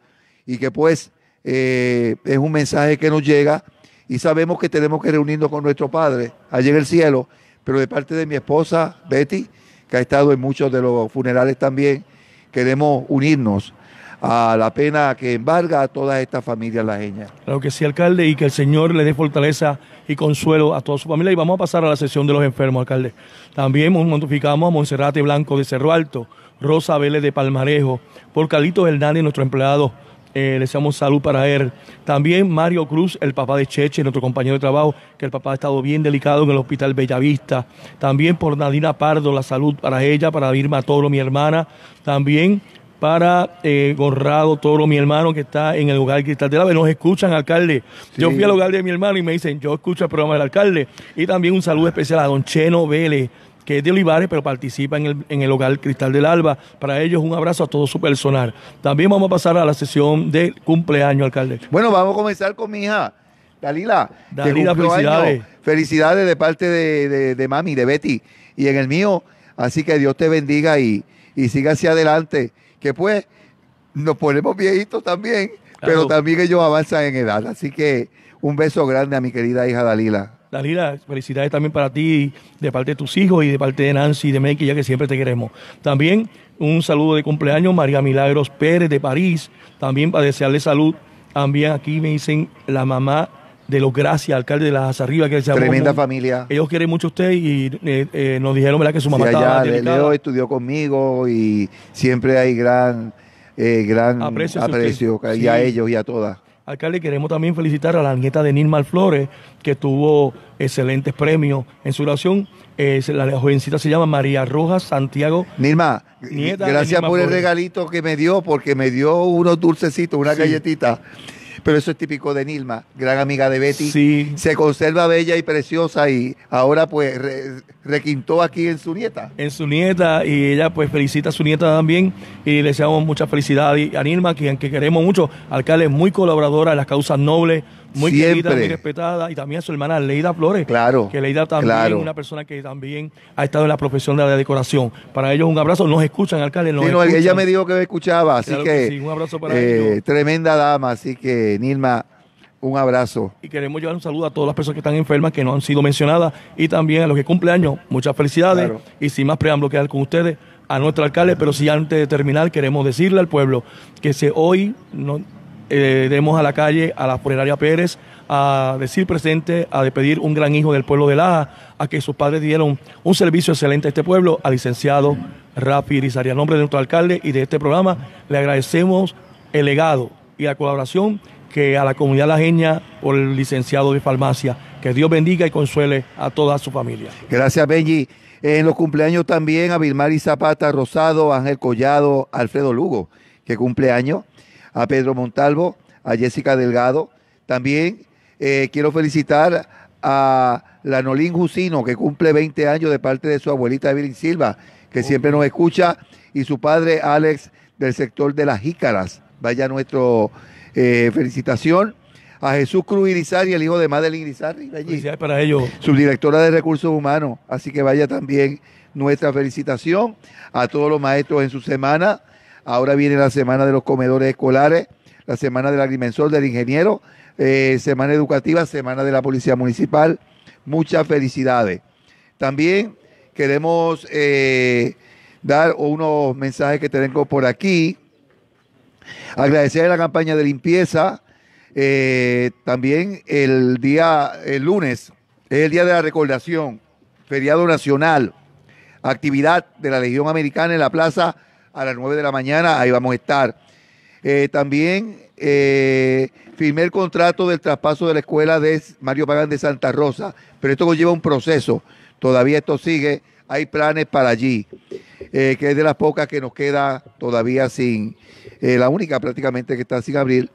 y que pues eh, es un mensaje que nos llega y sabemos que tenemos que reunirnos con nuestro Padre allí en el cielo, pero de parte de mi esposa Betty, que ha estado en muchos de los funerales también, queremos unirnos a la pena que embarga a toda esta familia lajeña. Claro que sí, alcalde, y que el Señor le dé fortaleza y consuelo a toda su familia. Y vamos a pasar a la sesión de los enfermos, alcalde. También notificamos a Monserrate Blanco de Cerro Alto, Rosa Vélez de Palmarejo, por Calito Hernández, nuestro empleado eh, le deseamos salud para él. También Mario Cruz, el papá de Cheche, nuestro compañero de trabajo, que el papá ha estado bien delicado en el hospital Bellavista. También por Nadina Pardo, la salud para ella, para Irma Toro, mi hermana. También para eh, Gorrado Toro, mi hermano que está en el hogar Cristal de la Nos escuchan, alcalde. Yo fui al hogar de mi hermano y me dicen, yo escucho el programa del alcalde. Y también un saludo especial a don Cheno Vélez, que es de Olivares, pero participa en el, hogar Cristal del Alba. Para ellos, un abrazo a todo su personal. También vamos a pasar a la sesión de cumpleaños, alcalde. Bueno, vamos a comenzar con mi hija. Dalila, Dalila felicidades. Felicidades de parte de, de, mami, de Betty y en el mío. Así que Dios te bendiga y, y siga hacia adelante. Que pues nos ponemos viejitos también, pero también ellos avanzan en edad. Así que un beso grande a mi querida hija Dalila. Dalila, felicidades también para ti, de parte de tus hijos y de parte de Nancy y de Meki, ya que siempre te queremos. También un saludo de cumpleaños, María Milagros Pérez de París, también para desearle salud. También aquí me dicen la mamá de los Gracias, alcalde de las Arriba, que se Tremenda familia. Ellos quieren mucho a usted y eh, eh, nos dijeron ¿verdad? que su mamá allá, Leo estudió conmigo y siempre hay gran, eh, gran aprecio, aprecio a ellos y a todas. Alcalde, queremos también felicitar a la nieta de Nirmal Flores, que tuvo excelentes premios en su oración. la jovencita se llama María Rojas Santiago. Nilma, gracias por el regalito que me dio, porque me dio unos dulcecitos, una galletita pero eso es típico de Nilma, gran amiga de Betty. Se conserva bella y preciosa y ahora pues requintó aquí en su nieta. En su nieta y ella pues felicita a su nieta también y le deseamos mucha felicidad a Nilma, quien que queremos mucho. Alcalde muy colaboradora en las causas nobles muy querida, y respetada, y también a su hermana Leida Flores. Claro. Que Leida también es una persona que también ha estado en la profesión de la decoración. Para ellos un abrazo, nos escuchan, alcalde. Ella me dijo que me escuchaba, así que, un abrazo para eh, Tremenda dama, así que Nilma, un abrazo. Y queremos llevar un saludo a todas las personas que están enfermas, que no han sido mencionadas, y también a los que cumpleaños, años, muchas felicidades. Y sin más preámbulo quedar con ustedes, a nuestro alcalde, pero sí antes de terminar queremos decirle al pueblo que se hoy no, eh, demos a la calle a la funeraria Pérez a decir presente, a despedir un gran hijo del pueblo de Laja, a que sus padres dieron un servicio excelente a este pueblo, al licenciado Rafi Irizarry. en nombre de nuestro alcalde y de este programa, le agradecemos el legado y la colaboración que a la comunidad lajeña por el licenciado de farmacia. Que Dios bendiga y consuele a toda su familia. Gracias, Benji. En los cumpleaños también a Vilmar y Zapata Rosado, Ángel Collado, Alfredo Lugo, que cumpleaños a Pedro Montalvo, a Jessica Delgado. También eh, quiero felicitar a Lanolín Jusino, que cumple 20 años de parte de su abuelita Evelyn Silva, que siempre nos escucha, y su padre Alex del sector de las Jícaras. Vaya nuestro eh, felicitación a Jesús Cruz Irizarri, el hijo de Madeline Irizarri, allí, para subdirectora de Recursos Humanos. Así que vaya también nuestra felicitación a todos los maestros en su semana, Ahora viene la semana de los comedores escolares, la semana del agrimensor, del ingeniero, eh, semana educativa, semana de la policía municipal. Muchas felicidades. También queremos eh, dar unos mensajes que tengo por aquí. Agradecer la campaña de limpieza. Eh, también el día, el lunes, es el día de la recordación, feriado nacional, actividad de la Legión Americana en la Plaza a las 9 de la mañana, ahí vamos a estar. Eh, también eh, firmé el contrato del traspaso de la escuela de Mario Pagán de Santa Rosa, pero esto conlleva un proceso. Todavía esto sigue, hay planes para allí, eh, que es de las pocas que nos queda todavía sin, la única prácticamente que está sin abrir.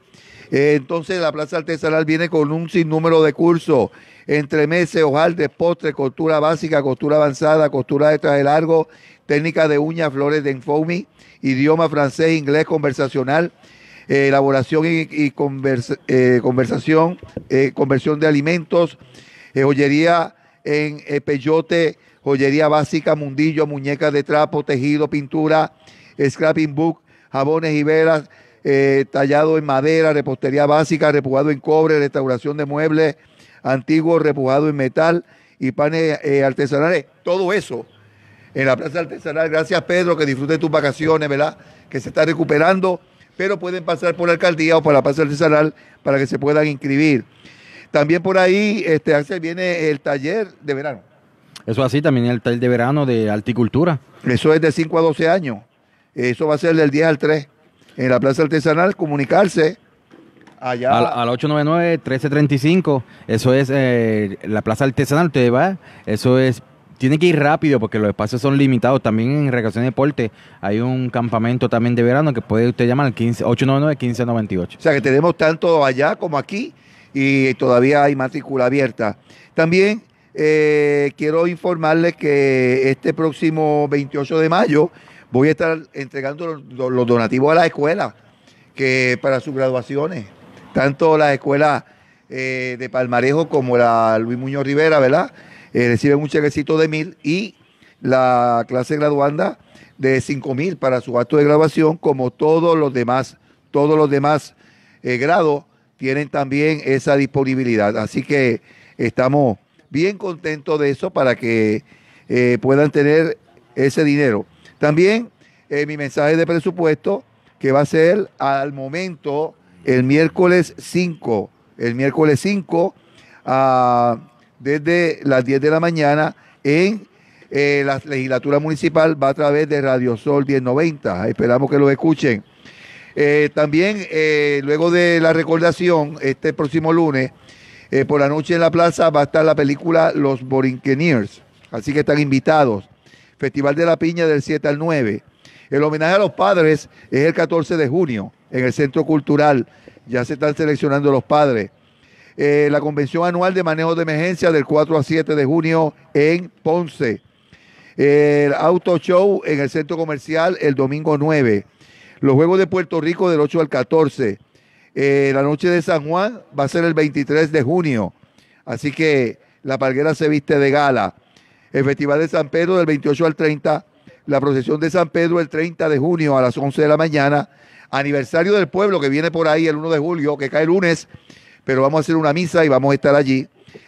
entonces la Plaza Artesanal viene con un sinnúmero de cursos, entre meses, de postres, costura básica, costura avanzada, costura de traje largo, técnica de uñas, flores de enfoamy, idioma francés, inglés conversacional, eh, elaboración y, eh, conversación, eh, conversión de alimentos, joyería en peyote, joyería básica, mundillo, muñecas de trapo, tejido, pintura, scrapping book, jabones y velas, tallado en madera, repostería básica, repujado en cobre, restauración de muebles antiguos, repujado en metal y panes artesanales. Todo eso en la Plaza Artesanal. Gracias, Pedro, que disfrute tus vacaciones, ¿verdad? Que se está recuperando, pero pueden pasar por la alcaldía o por la Plaza Artesanal para que se puedan inscribir. También por ahí, este, viene el taller de verano. Eso así, también el taller de verano de articultura. Eso es de 5 a 12 años. Eso va a ser del 10 al 3. En la Plaza Artesanal, comunicarse. Allá. Al, 899-1335, eso es eh, la Plaza Artesanal, usted va, eso es tiene que ir rápido porque los espacios son limitados. También en Recreación de Deporte hay un campamento también de verano que puede usted llamar al 899-1598. O sea que tenemos tanto allá como aquí y todavía hay matrícula abierta. También eh, quiero informarles que este próximo 28 de mayo voy a estar entregando los, donativos a las escuelas que para sus graduaciones, tanto la escuela eh, de Palmarejo como la Luis Muñoz Rivera, ¿verdad? Eh, reciben un chequecito de mil y la clase graduanda de cinco mil para su acto de graduación, como todos los demás, todos los demás eh, grados tienen también esa disponibilidad. Así que estamos bien contentos de eso para que eh, puedan tener ese dinero. También mi mensaje de presupuesto que va a ser al momento el miércoles 5, el miércoles 5 a desde las 10 de la mañana en eh, la legislatura municipal, va a través de Radio Sol 1090. Esperamos que lo escuchen. Eh, también, eh, luego de la recordación, este próximo lunes, por la noche en la plaza va a estar la película Los Borinqueniers. Así que están invitados. Festival de la Piña del 7 al 9. El homenaje a los padres es el 14 de junio en el Centro Cultural. Ya se están seleccionando los padres. Eh, la Convención Anual de Manejo de Emergencia del 4 a 7 de junio en Ponce. El Auto Show en el Centro Comercial el domingo 9. Los Juegos de Puerto Rico del 8 al 14. Eh, la noche de San Juan va a ser el 23 de junio. Así que la palguera se viste de gala. El Festival de San Pedro del 28 al 30. La procesión de San Pedro el 30 de junio a las 11 de la mañana. Aniversario del pueblo que viene por ahí el 1 de julio, que cae el lunes pero vamos a hacer una misa y vamos a estar allí.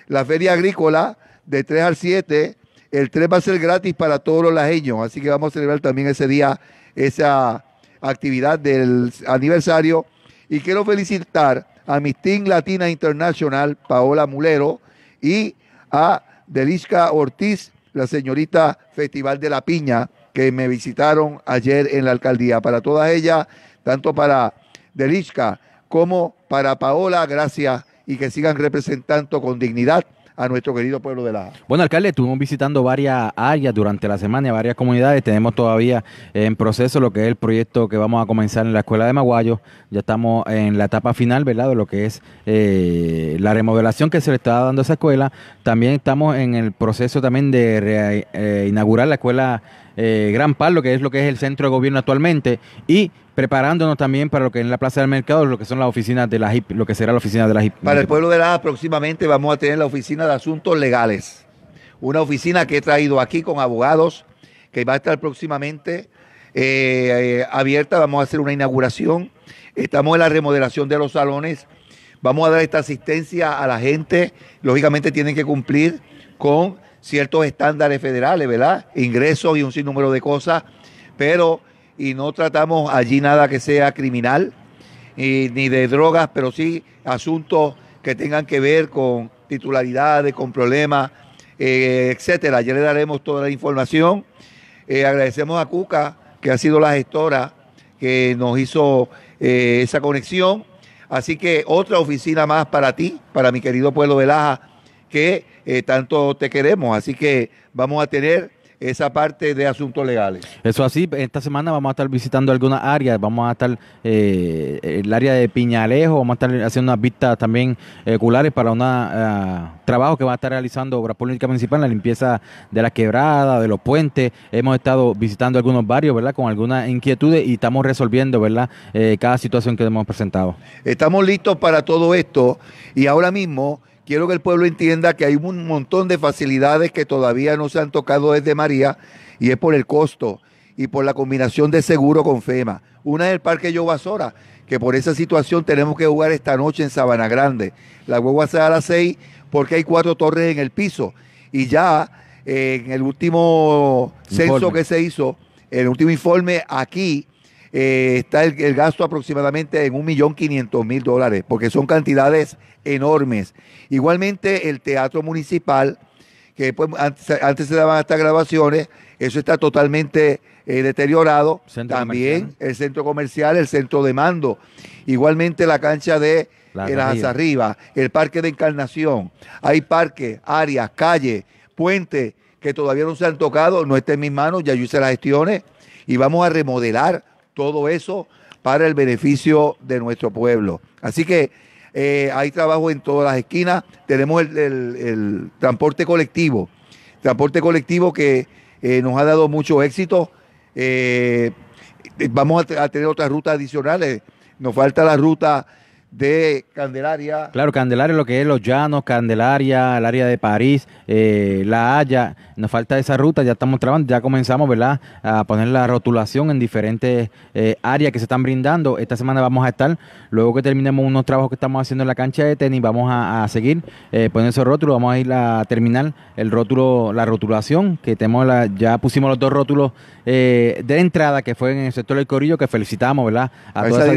La feria agrícola de 3 al 7, el 3 va a ser gratis para todos los lajeños, así que vamos a celebrar también ese día esa actividad del aniversario. Y quiero felicitar a mi Team Latina Internacional, Paola Mulero, y a Delisca Ortiz, la señorita Festival de la Piña, que me visitaron ayer en la alcaldía. Para todas ellas, tanto para Delisca como para Paola, gracias y que sigan representando con dignidad a nuestro querido pueblo de la Bueno, alcalde, estuvimos visitando varias áreas durante la semana, varias comunidades. Tenemos todavía en proceso lo que es el proyecto que vamos a comenzar en la escuela de Maguayo. Ya estamos en la etapa final, ¿verdad? De lo que es eh, la remodelación que se le está dando a esa escuela. También estamos en el proceso también de eh, inaugurar la escuela eh, Gran Palo, que es lo que es el centro de gobierno actualmente, y preparándonos también para lo que es la Plaza del Mercado, lo que son las oficinas de lo que será la oficina de la HIP. Para el pueblo de la, próximamente vamos a tener la oficina de asuntos legales, una oficina que he traído aquí con abogados, que va a estar próximamente eh, eh, abierta, vamos a hacer una inauguración, estamos en la remodelación de los salones, vamos a dar esta asistencia a la gente, lógicamente tienen que cumplir con ciertos estándares federales, ¿verdad? Ingresos y un sinnúmero de cosas, pero y no tratamos allí nada que sea criminal, y, ni de drogas, pero sí asuntos que tengan que ver con titularidades, con problemas, eh, etcétera. Ya le daremos toda la información. Eh, agradecemos a Cuca, que ha sido la gestora que nos hizo eh, esa conexión. Así que otra oficina más para ti, para mi querido pueblo de Laja que eh, tanto te queremos. Así que vamos a tener esa parte de asuntos legales. Eso así, esta semana vamos a estar visitando algunas áreas, vamos a estar eh, el área de Piñalejo, vamos a estar haciendo unas vistas también eh, oculares para un ah, trabajo que va a estar realizando Obras Públicas Municipal, la limpieza de la quebrada de los puentes. Hemos estado visitando algunos barrios, ¿verdad? Con algunas inquietudes y estamos resolviendo, ¿verdad? cada situación que hemos presentado. Estamos listos para todo esto y ahora mismo quiero que el pueblo entienda que hay un montón de facilidades que todavía no se han tocado desde María y es por el costo y por la combinación de seguro con FEMA. Una es el Parque Yovasora, que por esa situación tenemos que jugar esta noche en Sabana Grande. La hueva se a las seis porque hay cuatro torres en el piso. Y ya eh, en el último censo que se hizo, el último informe aquí, eh, está el, gasto aproximadamente en 1.500.000 dólares, porque son cantidades enormes. Igualmente el Teatro Municipal, que pues, antes, se daban estas grabaciones, eso está totalmente eh, deteriorado. También el centro comercial, el centro de mando. Igualmente la cancha de las arriba, el parque de Encarnación. Hay parques, áreas, calles, puentes que todavía no se han tocado, no está en mis manos, ya yo hice las gestiones y vamos a remodelar todo eso para el beneficio de nuestro pueblo. Así que eh, hay trabajo en todas las esquinas. Tenemos el, transporte colectivo. Transporte colectivo que eh, nos ha dado mucho éxito. Eh, vamos a, tener otras rutas adicionales. Nos falta la ruta de Candelaria. Claro, Candelaria, lo que es Los Llanos, Candelaria, el área de París, eh, La Haya. Nos falta esa ruta, ya estamos trabajando, ya comenzamos, ¿verdad? A poner la rotulación en diferentes eh, áreas que se están brindando. Esta semana vamos a estar, luego que terminemos unos trabajos que estamos haciendo en la cancha de tenis, vamos a, seguir eh, poniendo esos rótulos, vamos a ir a terminar el rótulo, la rotulación, que tenemos la, ya pusimos los dos rótulos de entrada, que fue en el sector del Corillo, que felicitamos, ¿verdad? A, esa, directiva.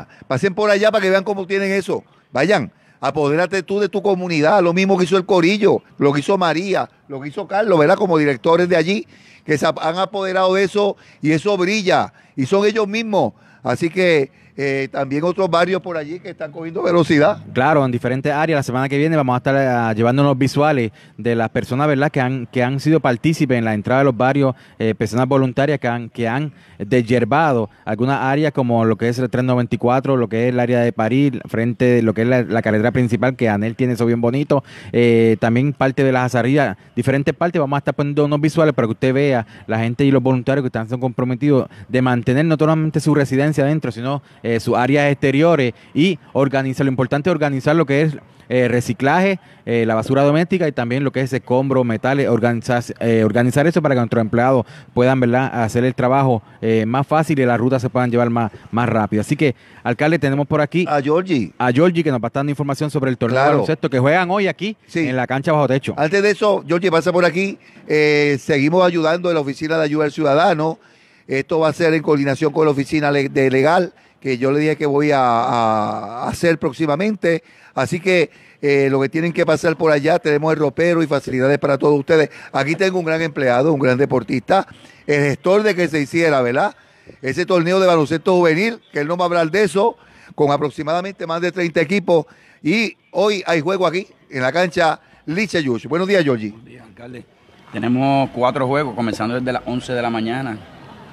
directiva. Pasen por allá para que vean cómo tienen eso. Vayan, apodérate tú de tu comunidad, lo mismo que hizo el Corillo, lo que hizo María, lo que hizo Carlos, ¿verdad? Como directores de allí, que se han apoderado de eso y eso brilla, y son ellos mismos. Así que eh, también otros barrios por allí que están cogiendo velocidad. Claro, en diferentes áreas. La semana que viene vamos a estar llevándonos eh, llevando unos visuales de las personas, ¿verdad?, que han, que han sido partícipes en la entrada de los barrios, eh, personas voluntarias que han, que han de yerbado, algunas áreas como lo que es el 394, lo que es el área de París, frente a lo que es la, carretera principal, que Anel tiene eso bien bonito, eh, también parte de las azarías, diferentes partes, vamos a estar poniendo unos visuales para que usted vea la gente y los voluntarios que están son comprometidos de mantener no solamente su residencia adentro, sino eh, sus áreas exteriores y organizar, lo importante es organizar lo que es eh, reciclaje, la basura doméstica y también lo que es escombro, metales, organizar, organizar eso para que nuestros empleados puedan hacer el trabajo eh, más fácil y las rutas se puedan llevar más, más rápido. Así que, alcalde, tenemos por aquí a Georgie. A Georgie que nos va a dando información sobre el torneo de baloncesto que juegan hoy aquí en la cancha bajo techo. Antes de eso, Georgie, pasa por aquí. Eh, seguimos ayudando en la oficina de ayuda al ciudadano. Esto va a ser en coordinación con la oficina de legal que yo le dije que voy a, hacer próximamente. Así que eh, lo que tienen que pasar por allá, tenemos el ropero y facilidades para todos ustedes. Aquí tengo un gran empleado, un gran deportista, el gestor de que se hiciera, ¿verdad? Ese torneo de baloncesto juvenil, que él no va a hablar de eso, con aproximadamente más de 30 equipos. Y hoy hay juego aquí, en la cancha Liche Yush. Buenos días, Georgie. Buenos días, alcalde. Tenemos cuatro juegos, comenzando desde las 11 de la mañana.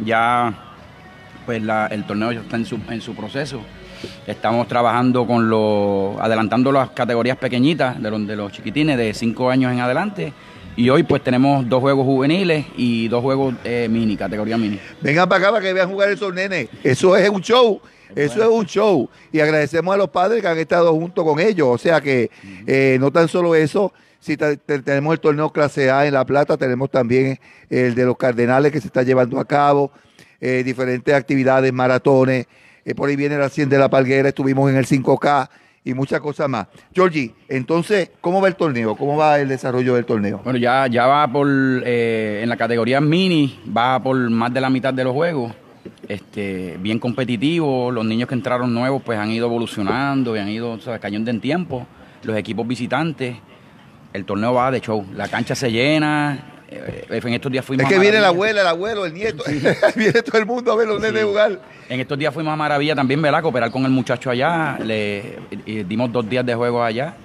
Ya pues el torneo ya está en su, en su proceso. Estamos trabajando con los, adelantando las categorías pequeñitas de los, los chiquitines de cinco años en adelante. Y hoy pues tenemos dos juegos juveniles y dos juegos eh, mini, categoría mini. Vengan para acá para que vean jugar esos nenes. Eso es un show. Eso es un show. Y agradecemos a los padres que han estado junto con ellos. O sea que eh, no tan solo eso, si tenemos el torneo clase A en La Plata, tenemos también el de los Cardenales que se está llevando a cabo. Eh, diferentes actividades, maratones. Eh, por ahí viene la 100 de la Palguera, estuvimos en el 5K y muchas cosas más. Georgie, entonces, ¿cómo va el torneo? ¿Cómo va el desarrollo del torneo? Bueno, ya, ya va por, eh, en la categoría mini, va por más de la mitad de los juegos. Este, bien competitivo, los niños que entraron nuevos pues han ido evolucionando y han ido o sea, en tiempo, los equipos visitantes, el torneo va de show, la cancha se llena, eh, eh, en estos días fuimos. Es que viene la abuela, el abuelo, el nieto. viene todo el mundo a ver los sí. jugar. En estos días fuimos a Maravilla también, ¿verdad? Cooperar con el muchacho allá. Le dimos dos días de juego allá.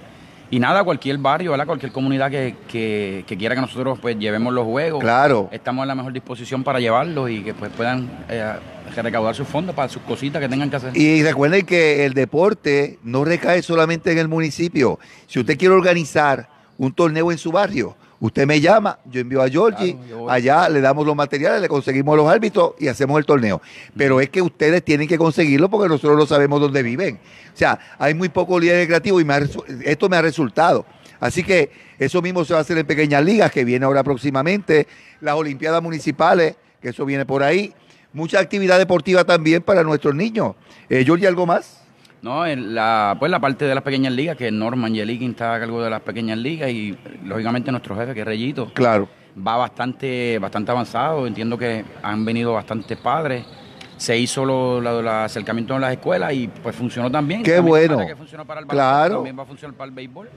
Y nada, cualquier barrio, ¿verdad? cualquier comunidad que, quiera que nosotros pues llevemos los juegos. Claro. Estamos en la mejor disposición para llevarlos y que pues puedan eh, recaudar sus fondos para sus cositas que tengan que hacer. Y recuerden que el deporte no recae solamente en el municipio. Si usted quiere organizar un torneo en su barrio, Usted me llama, yo envío a Georgie, allá le damos los materiales, le conseguimos los árbitros y hacemos el torneo. Pero es que ustedes tienen que conseguirlo porque nosotros no sabemos dónde viven. O sea, hay muy pocos líderes creativos y esto me ha resultado. Así que eso mismo se va a hacer en pequeñas ligas, que viene ahora próximamente, las Olimpiadas Municipales, que eso viene por ahí. Mucha actividad deportiva también para nuestros niños. Eh, Georgie, ¿algo más? No, la, pues la parte de las pequeñas ligas, que Norman Yelikin está a cargo de las pequeñas ligas y lógicamente nuestro jefe, que es Reyito. Claro. Va bastante, bastante avanzado, entiendo que han venido bastantes padres. Se hizo lo, el acercamiento en las escuelas y pues funcionó también. Qué bueno. Claro. También va a funcionar para el béisbol.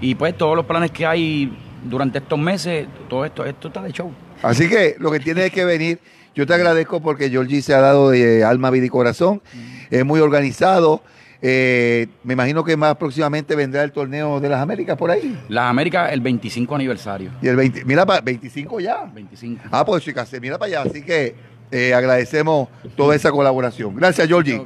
Y pues todos los planes que hay durante estos meses, todo esto, esto está de show. Así que lo que tiene es que venir. Yo te agradezco porque Georgie se ha dado de alma, vida y corazón. Mm. Es muy organizado. Eh, me imagino que más próximamente vendrá el torneo de las Américas por ahí. Las Américas, el 25 aniversario. Y el 20, mira, 25 ya. 25. Ah, pues chicas, mira para allá. Así que eh, agradecemos toda esa colaboración. Gracias, Georgie.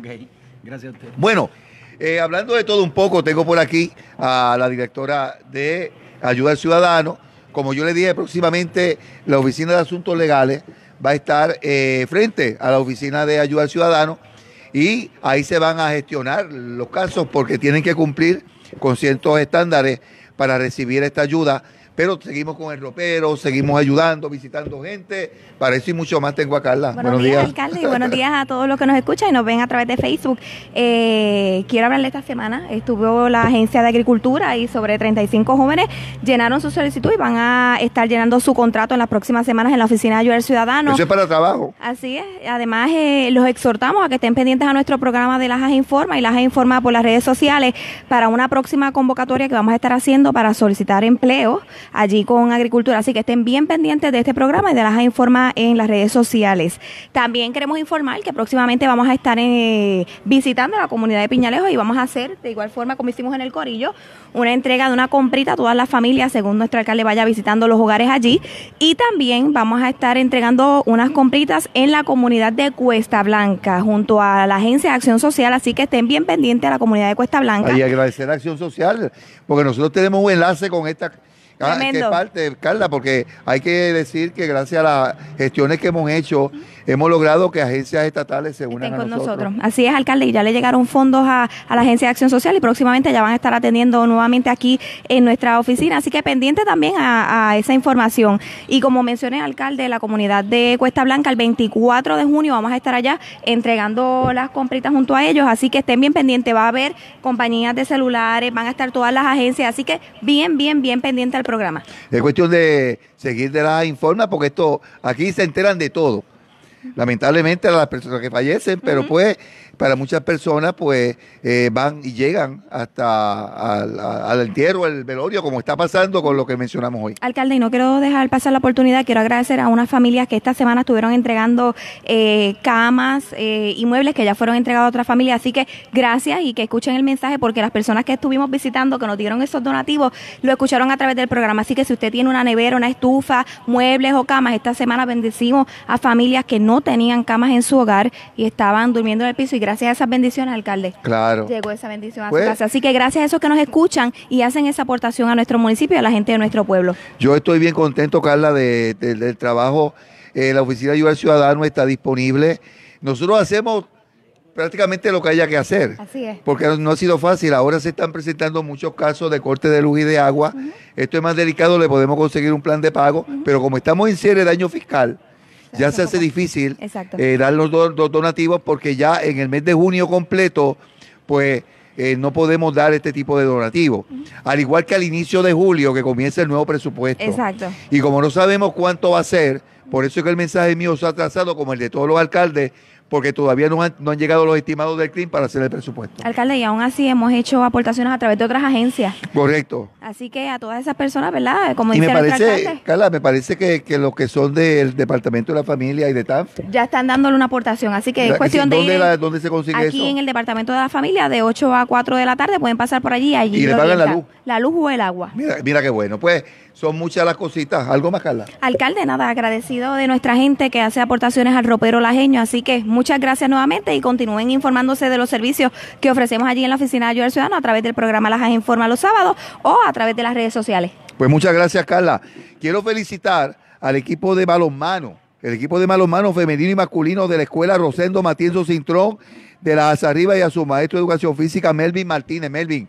Gracias a usted. Bueno, eh, hablando de todo un poco, tengo por aquí a la directora de Ayuda al Ciudadano. Como yo le dije, próximamente la Oficina de Asuntos Legales va a estar frente a la Oficina de Ayuda al Ciudadano y ahí se van a gestionar los casos porque tienen que cumplir con ciertos estándares para recibir esta ayuda pero seguimos con el ropero, seguimos ayudando, visitando gente. Para eso y mucho más tengo a Carla. Buenos, buenos días, alcalde, y buenos días a todos los que nos escuchan y nos ven a través de Facebook. Eh, quiero hablarle esta semana. Estuvo la Agencia de Agricultura y sobre 35 jóvenes llenaron su solicitud y van a estar llenando su contrato en las próximas semanas en la Oficina de Ayudar al Ciudadano. Eso es para trabajo. Así es. Además, eh, los exhortamos a que estén pendientes a nuestro programa de Lajas Informa y Lajas Informa por las redes sociales para una próxima convocatoria que vamos a estar haciendo para solicitar empleo allí con agricultura. Así que estén bien pendientes de este programa y de las informa en las redes sociales. También queremos informar que próximamente vamos a estar eh, visitando la comunidad de Piñalejo y vamos a hacer, de igual forma como hicimos en el Corillo, una entrega de una comprita a todas las familias, según nuestro alcalde vaya visitando los hogares allí. Y también vamos a estar entregando unas compritas en la comunidad de Cuesta Blanca, junto a la Agencia de Acción Social. Así que estén bien pendientes a la comunidad de Cuesta Blanca. Y agradecer a Acción Social, porque nosotros tenemos un enlace con esta Ah, qué parte, Carla, porque hay que decir que gracias a las gestiones que hemos hecho hemos logrado que agencias estatales se unan con nosotros. Así es, alcalde, y ya le llegaron fondos a, la Agencia de Acción Social y próximamente ya van a estar atendiendo nuevamente aquí en nuestra oficina, así que pendiente también a, esa información. Y como mencioné, alcalde, la comunidad de Cuesta Blanca, el 24 de junio vamos a estar allá entregando las compritas junto a ellos, así que estén bien pendientes, va a haber compañías de celulares, van a estar todas las agencias, así que bien, bien, bien pendiente al programa. Es cuestión de seguir de la informa porque esto, aquí se enteran de todo lamentablemente a las personas que fallecen, pero pues para muchas personas pues eh, van y llegan hasta al, entierro, al velorio, como está pasando con lo que mencionamos hoy. Alcalde, y no quiero dejar pasar la oportunidad, quiero agradecer a unas familias que esta semana estuvieron entregando eh, camas, eh, y muebles que ya fueron entregados a otras familias, así que gracias y que escuchen el mensaje porque las personas que estuvimos visitando, que nos dieron esos donativos, lo escucharon a través del programa, así que si usted tiene una nevera, una estufa, muebles o camas, esta semana bendecimos a familias que no tenían camas en su hogar y estaban durmiendo en el piso y gracias a esas bendiciones, alcalde, claro. llegó esa bendición a su pues casa. Así que gracias a esos que nos escuchan y hacen esa aportación a nuestro municipio y a la gente de nuestro pueblo. Yo estoy bien contento, Carla, del trabajo. Eh, la Oficina de Ayuda al Ciudadano está disponible. Nosotros hacemos prácticamente lo que haya que hacer. Así es. Porque no, ha sido fácil. Ahora se están presentando muchos casos de corte de luz y de agua. Esto es más delicado, le podemos conseguir un plan de pago, pero como estamos en serie de daño fiscal, ya se hace difícil eh, dar los, dos donativos porque ya en el mes de junio completo, pues eh, no podemos dar este tipo de donativos. Al igual que al inicio de julio, que comienza el nuevo presupuesto. Y como no sabemos cuánto va a ser, por eso es que el mensaje mío se ha trazado como el de todos los alcaldes, porque todavía no han, llegado los estimados del CRIM para hacer el presupuesto. Alcalde, y aún así hemos hecho aportaciones a través de otras agencias. Correcto. Así que a todas esas personas, ¿verdad? Como y me parece, Carla, me parece que, los que son del Departamento de la Familia y de TAF... Ya están dándole una aportación, así que es cuestión de... Ir, ¿Dónde se consigue eso? Aquí en el Departamento de la Familia, de 8 a 4 de la tarde, pueden pasar por allí. allí y le pagan la luz. La luz o el agua. Mira, mira qué bueno. Pues son muchas las cositas. ¿Algo más, Carla? Alcalde, nada, agradecido de nuestra gente que hace aportaciones al ropero lajeño. Así que muchas gracias nuevamente y continúen informándose de los servicios que ofrecemos allí en la Oficina de Ayuda al Ciudadano a través del programa Las Informa los sábados o a través de las redes sociales. Pues muchas gracias, Carla. Quiero felicitar al equipo de balonmano, el equipo de balonmano femenino y masculino de la Escuela Rosendo Matienzo Cintrón, de la Arriba y a su maestro de Educación Física, Melvin Martínez. Melvin,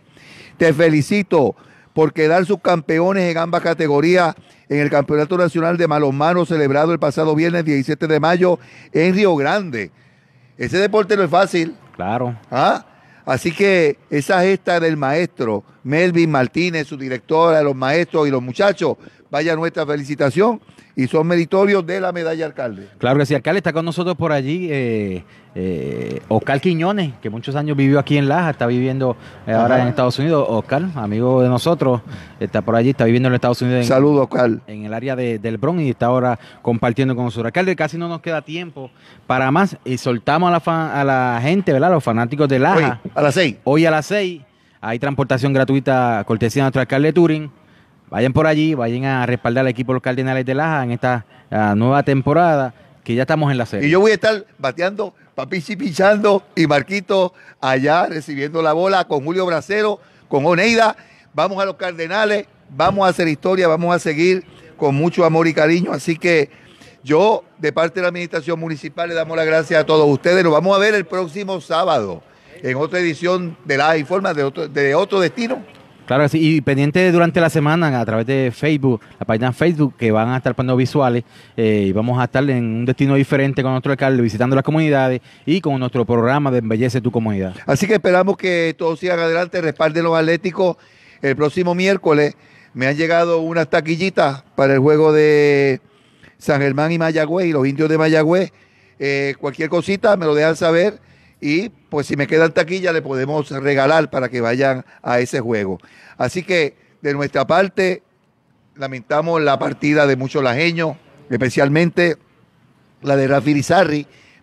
te felicito por quedar campeones en ambas categorías en el Campeonato Nacional de Malomano celebrado el pasado viernes 17 de mayo en Río Grande. Ese deporte no es fácil. Claro. Ah, así que esa gesta del maestro Melvin Martínez, su directora, los maestros y los muchachos, vaya nuestra felicitación y son meritorios de la medalla alcalde. Claro que sí, alcalde está con nosotros por allí, eh, eh, Oscar Quiñones, que muchos años vivió aquí en Laja, está viviendo eh, ahora en Estados Unidos. Oscar, amigo de nosotros, está por allí, está viviendo en Estados Unidos. Saludos, Oscar. En el área de, del Bronx y está ahora compartiendo con nosotros. Alcalde, casi no nos queda tiempo para más y soltamos a la, gente, ¿verdad? Los fanáticos de Laja. Hoy, a las seis. Hoy a las seis hay transportación gratuita cortesía de nuestro alcalde Turing vayan por allí, vayan a respaldar al equipo de los Cardenales de Laja en esta ah, nueva temporada que ya estamos en la serie. Y yo voy a estar bateando, Papichi pinchando y Marquito allá recibiendo la bola con Julio Bracero, con Oneida. Vamos a los Cardenales, vamos a hacer historia, vamos a seguir con mucho amor y cariño. Así que yo, de parte de la Administración Municipal, le damos las gracias a todos ustedes. Nos vamos a ver el próximo sábado en otra edición de La Informa de otro destino. Claro, sí, y pendiente durante la semana a través de Facebook, la página Facebook, que van a estar poniendo visuales y eh, vamos a estar en un destino diferente con nuestro alcalde, visitando las comunidades y con nuestro programa de Embellece tu Comunidad. Así que esperamos que todos sigan adelante, respalden los atléticos el próximo miércoles. Me han llegado unas taquillitas para el juego de San Germán y Mayagüez y los indios de Mayagüez. Eh, cualquier cosita me lo dejan saber y pues si me quedan taquilla, le podemos regalar para que vayan a ese juego. Así que de nuestra parte, lamentamos la partida de muchos lajeños, especialmente la de Rafi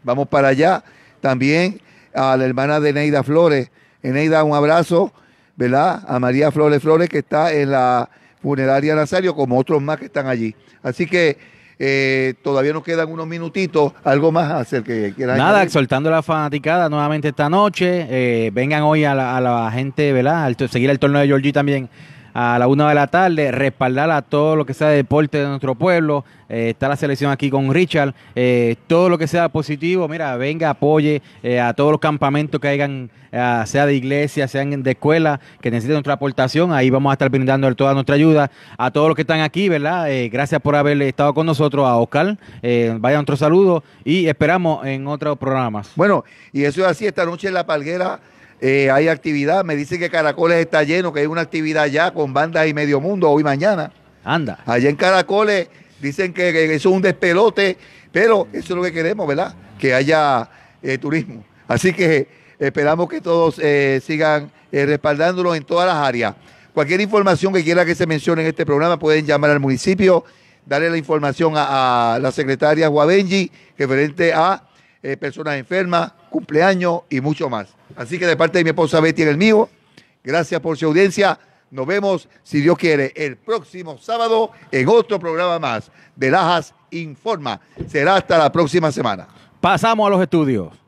Vamos para allá. También a la hermana de Neida Flores. Neida, un abrazo, ¿verdad? A María Flores Flores, que está en la funeraria Nazario, como otros más que están allí. Así que eh, todavía nos quedan unos minutitos. ¿Algo más hacer que quieran? Nada, soltando la fanaticada nuevamente esta noche. Eh, vengan hoy a la, a la gente, ¿verdad? Al, seguir el torneo de Georgie también a la una de la tarde, respaldar a todo lo que sea de deporte de nuestro pueblo. Eh, está la selección aquí con Richard. Eh, todo lo que sea positivo, mira, venga, apoye eh, a todos los campamentos que hayan, sea de iglesia, sean de escuela, que necesiten nuestra aportación. Ahí vamos a estar brindando toda nuestra ayuda. A todos los que están aquí, ¿verdad? gracias por haber estado con nosotros. A Oscar, vaya otro saludo y esperamos en otros programas. Bueno, y eso es así. Esta noche en La Palguera eh, hay actividad. Me dicen que Caracoles está lleno, que hay una actividad ya con bandas y medio mundo hoy mañana. Anda. Allá en Caracoles dicen que, eso es un despelote, pero eso es lo que queremos, ¿verdad? Que haya eh, turismo. Así que esperamos que todos eh, sigan respaldándonos en todas las áreas. Cualquier información que quiera que se mencione en este programa pueden llamar al municipio, darle la información a, la secretaria Guabenji referente a personas enfermas, cumpleaños y mucho más. Así que de parte de mi esposa Betty en el mío, gracias por su audiencia. Nos vemos, si Dios quiere, el próximo sábado en otro programa más de Lajas Informa. Será hasta la próxima semana. Pasamos a los estudios.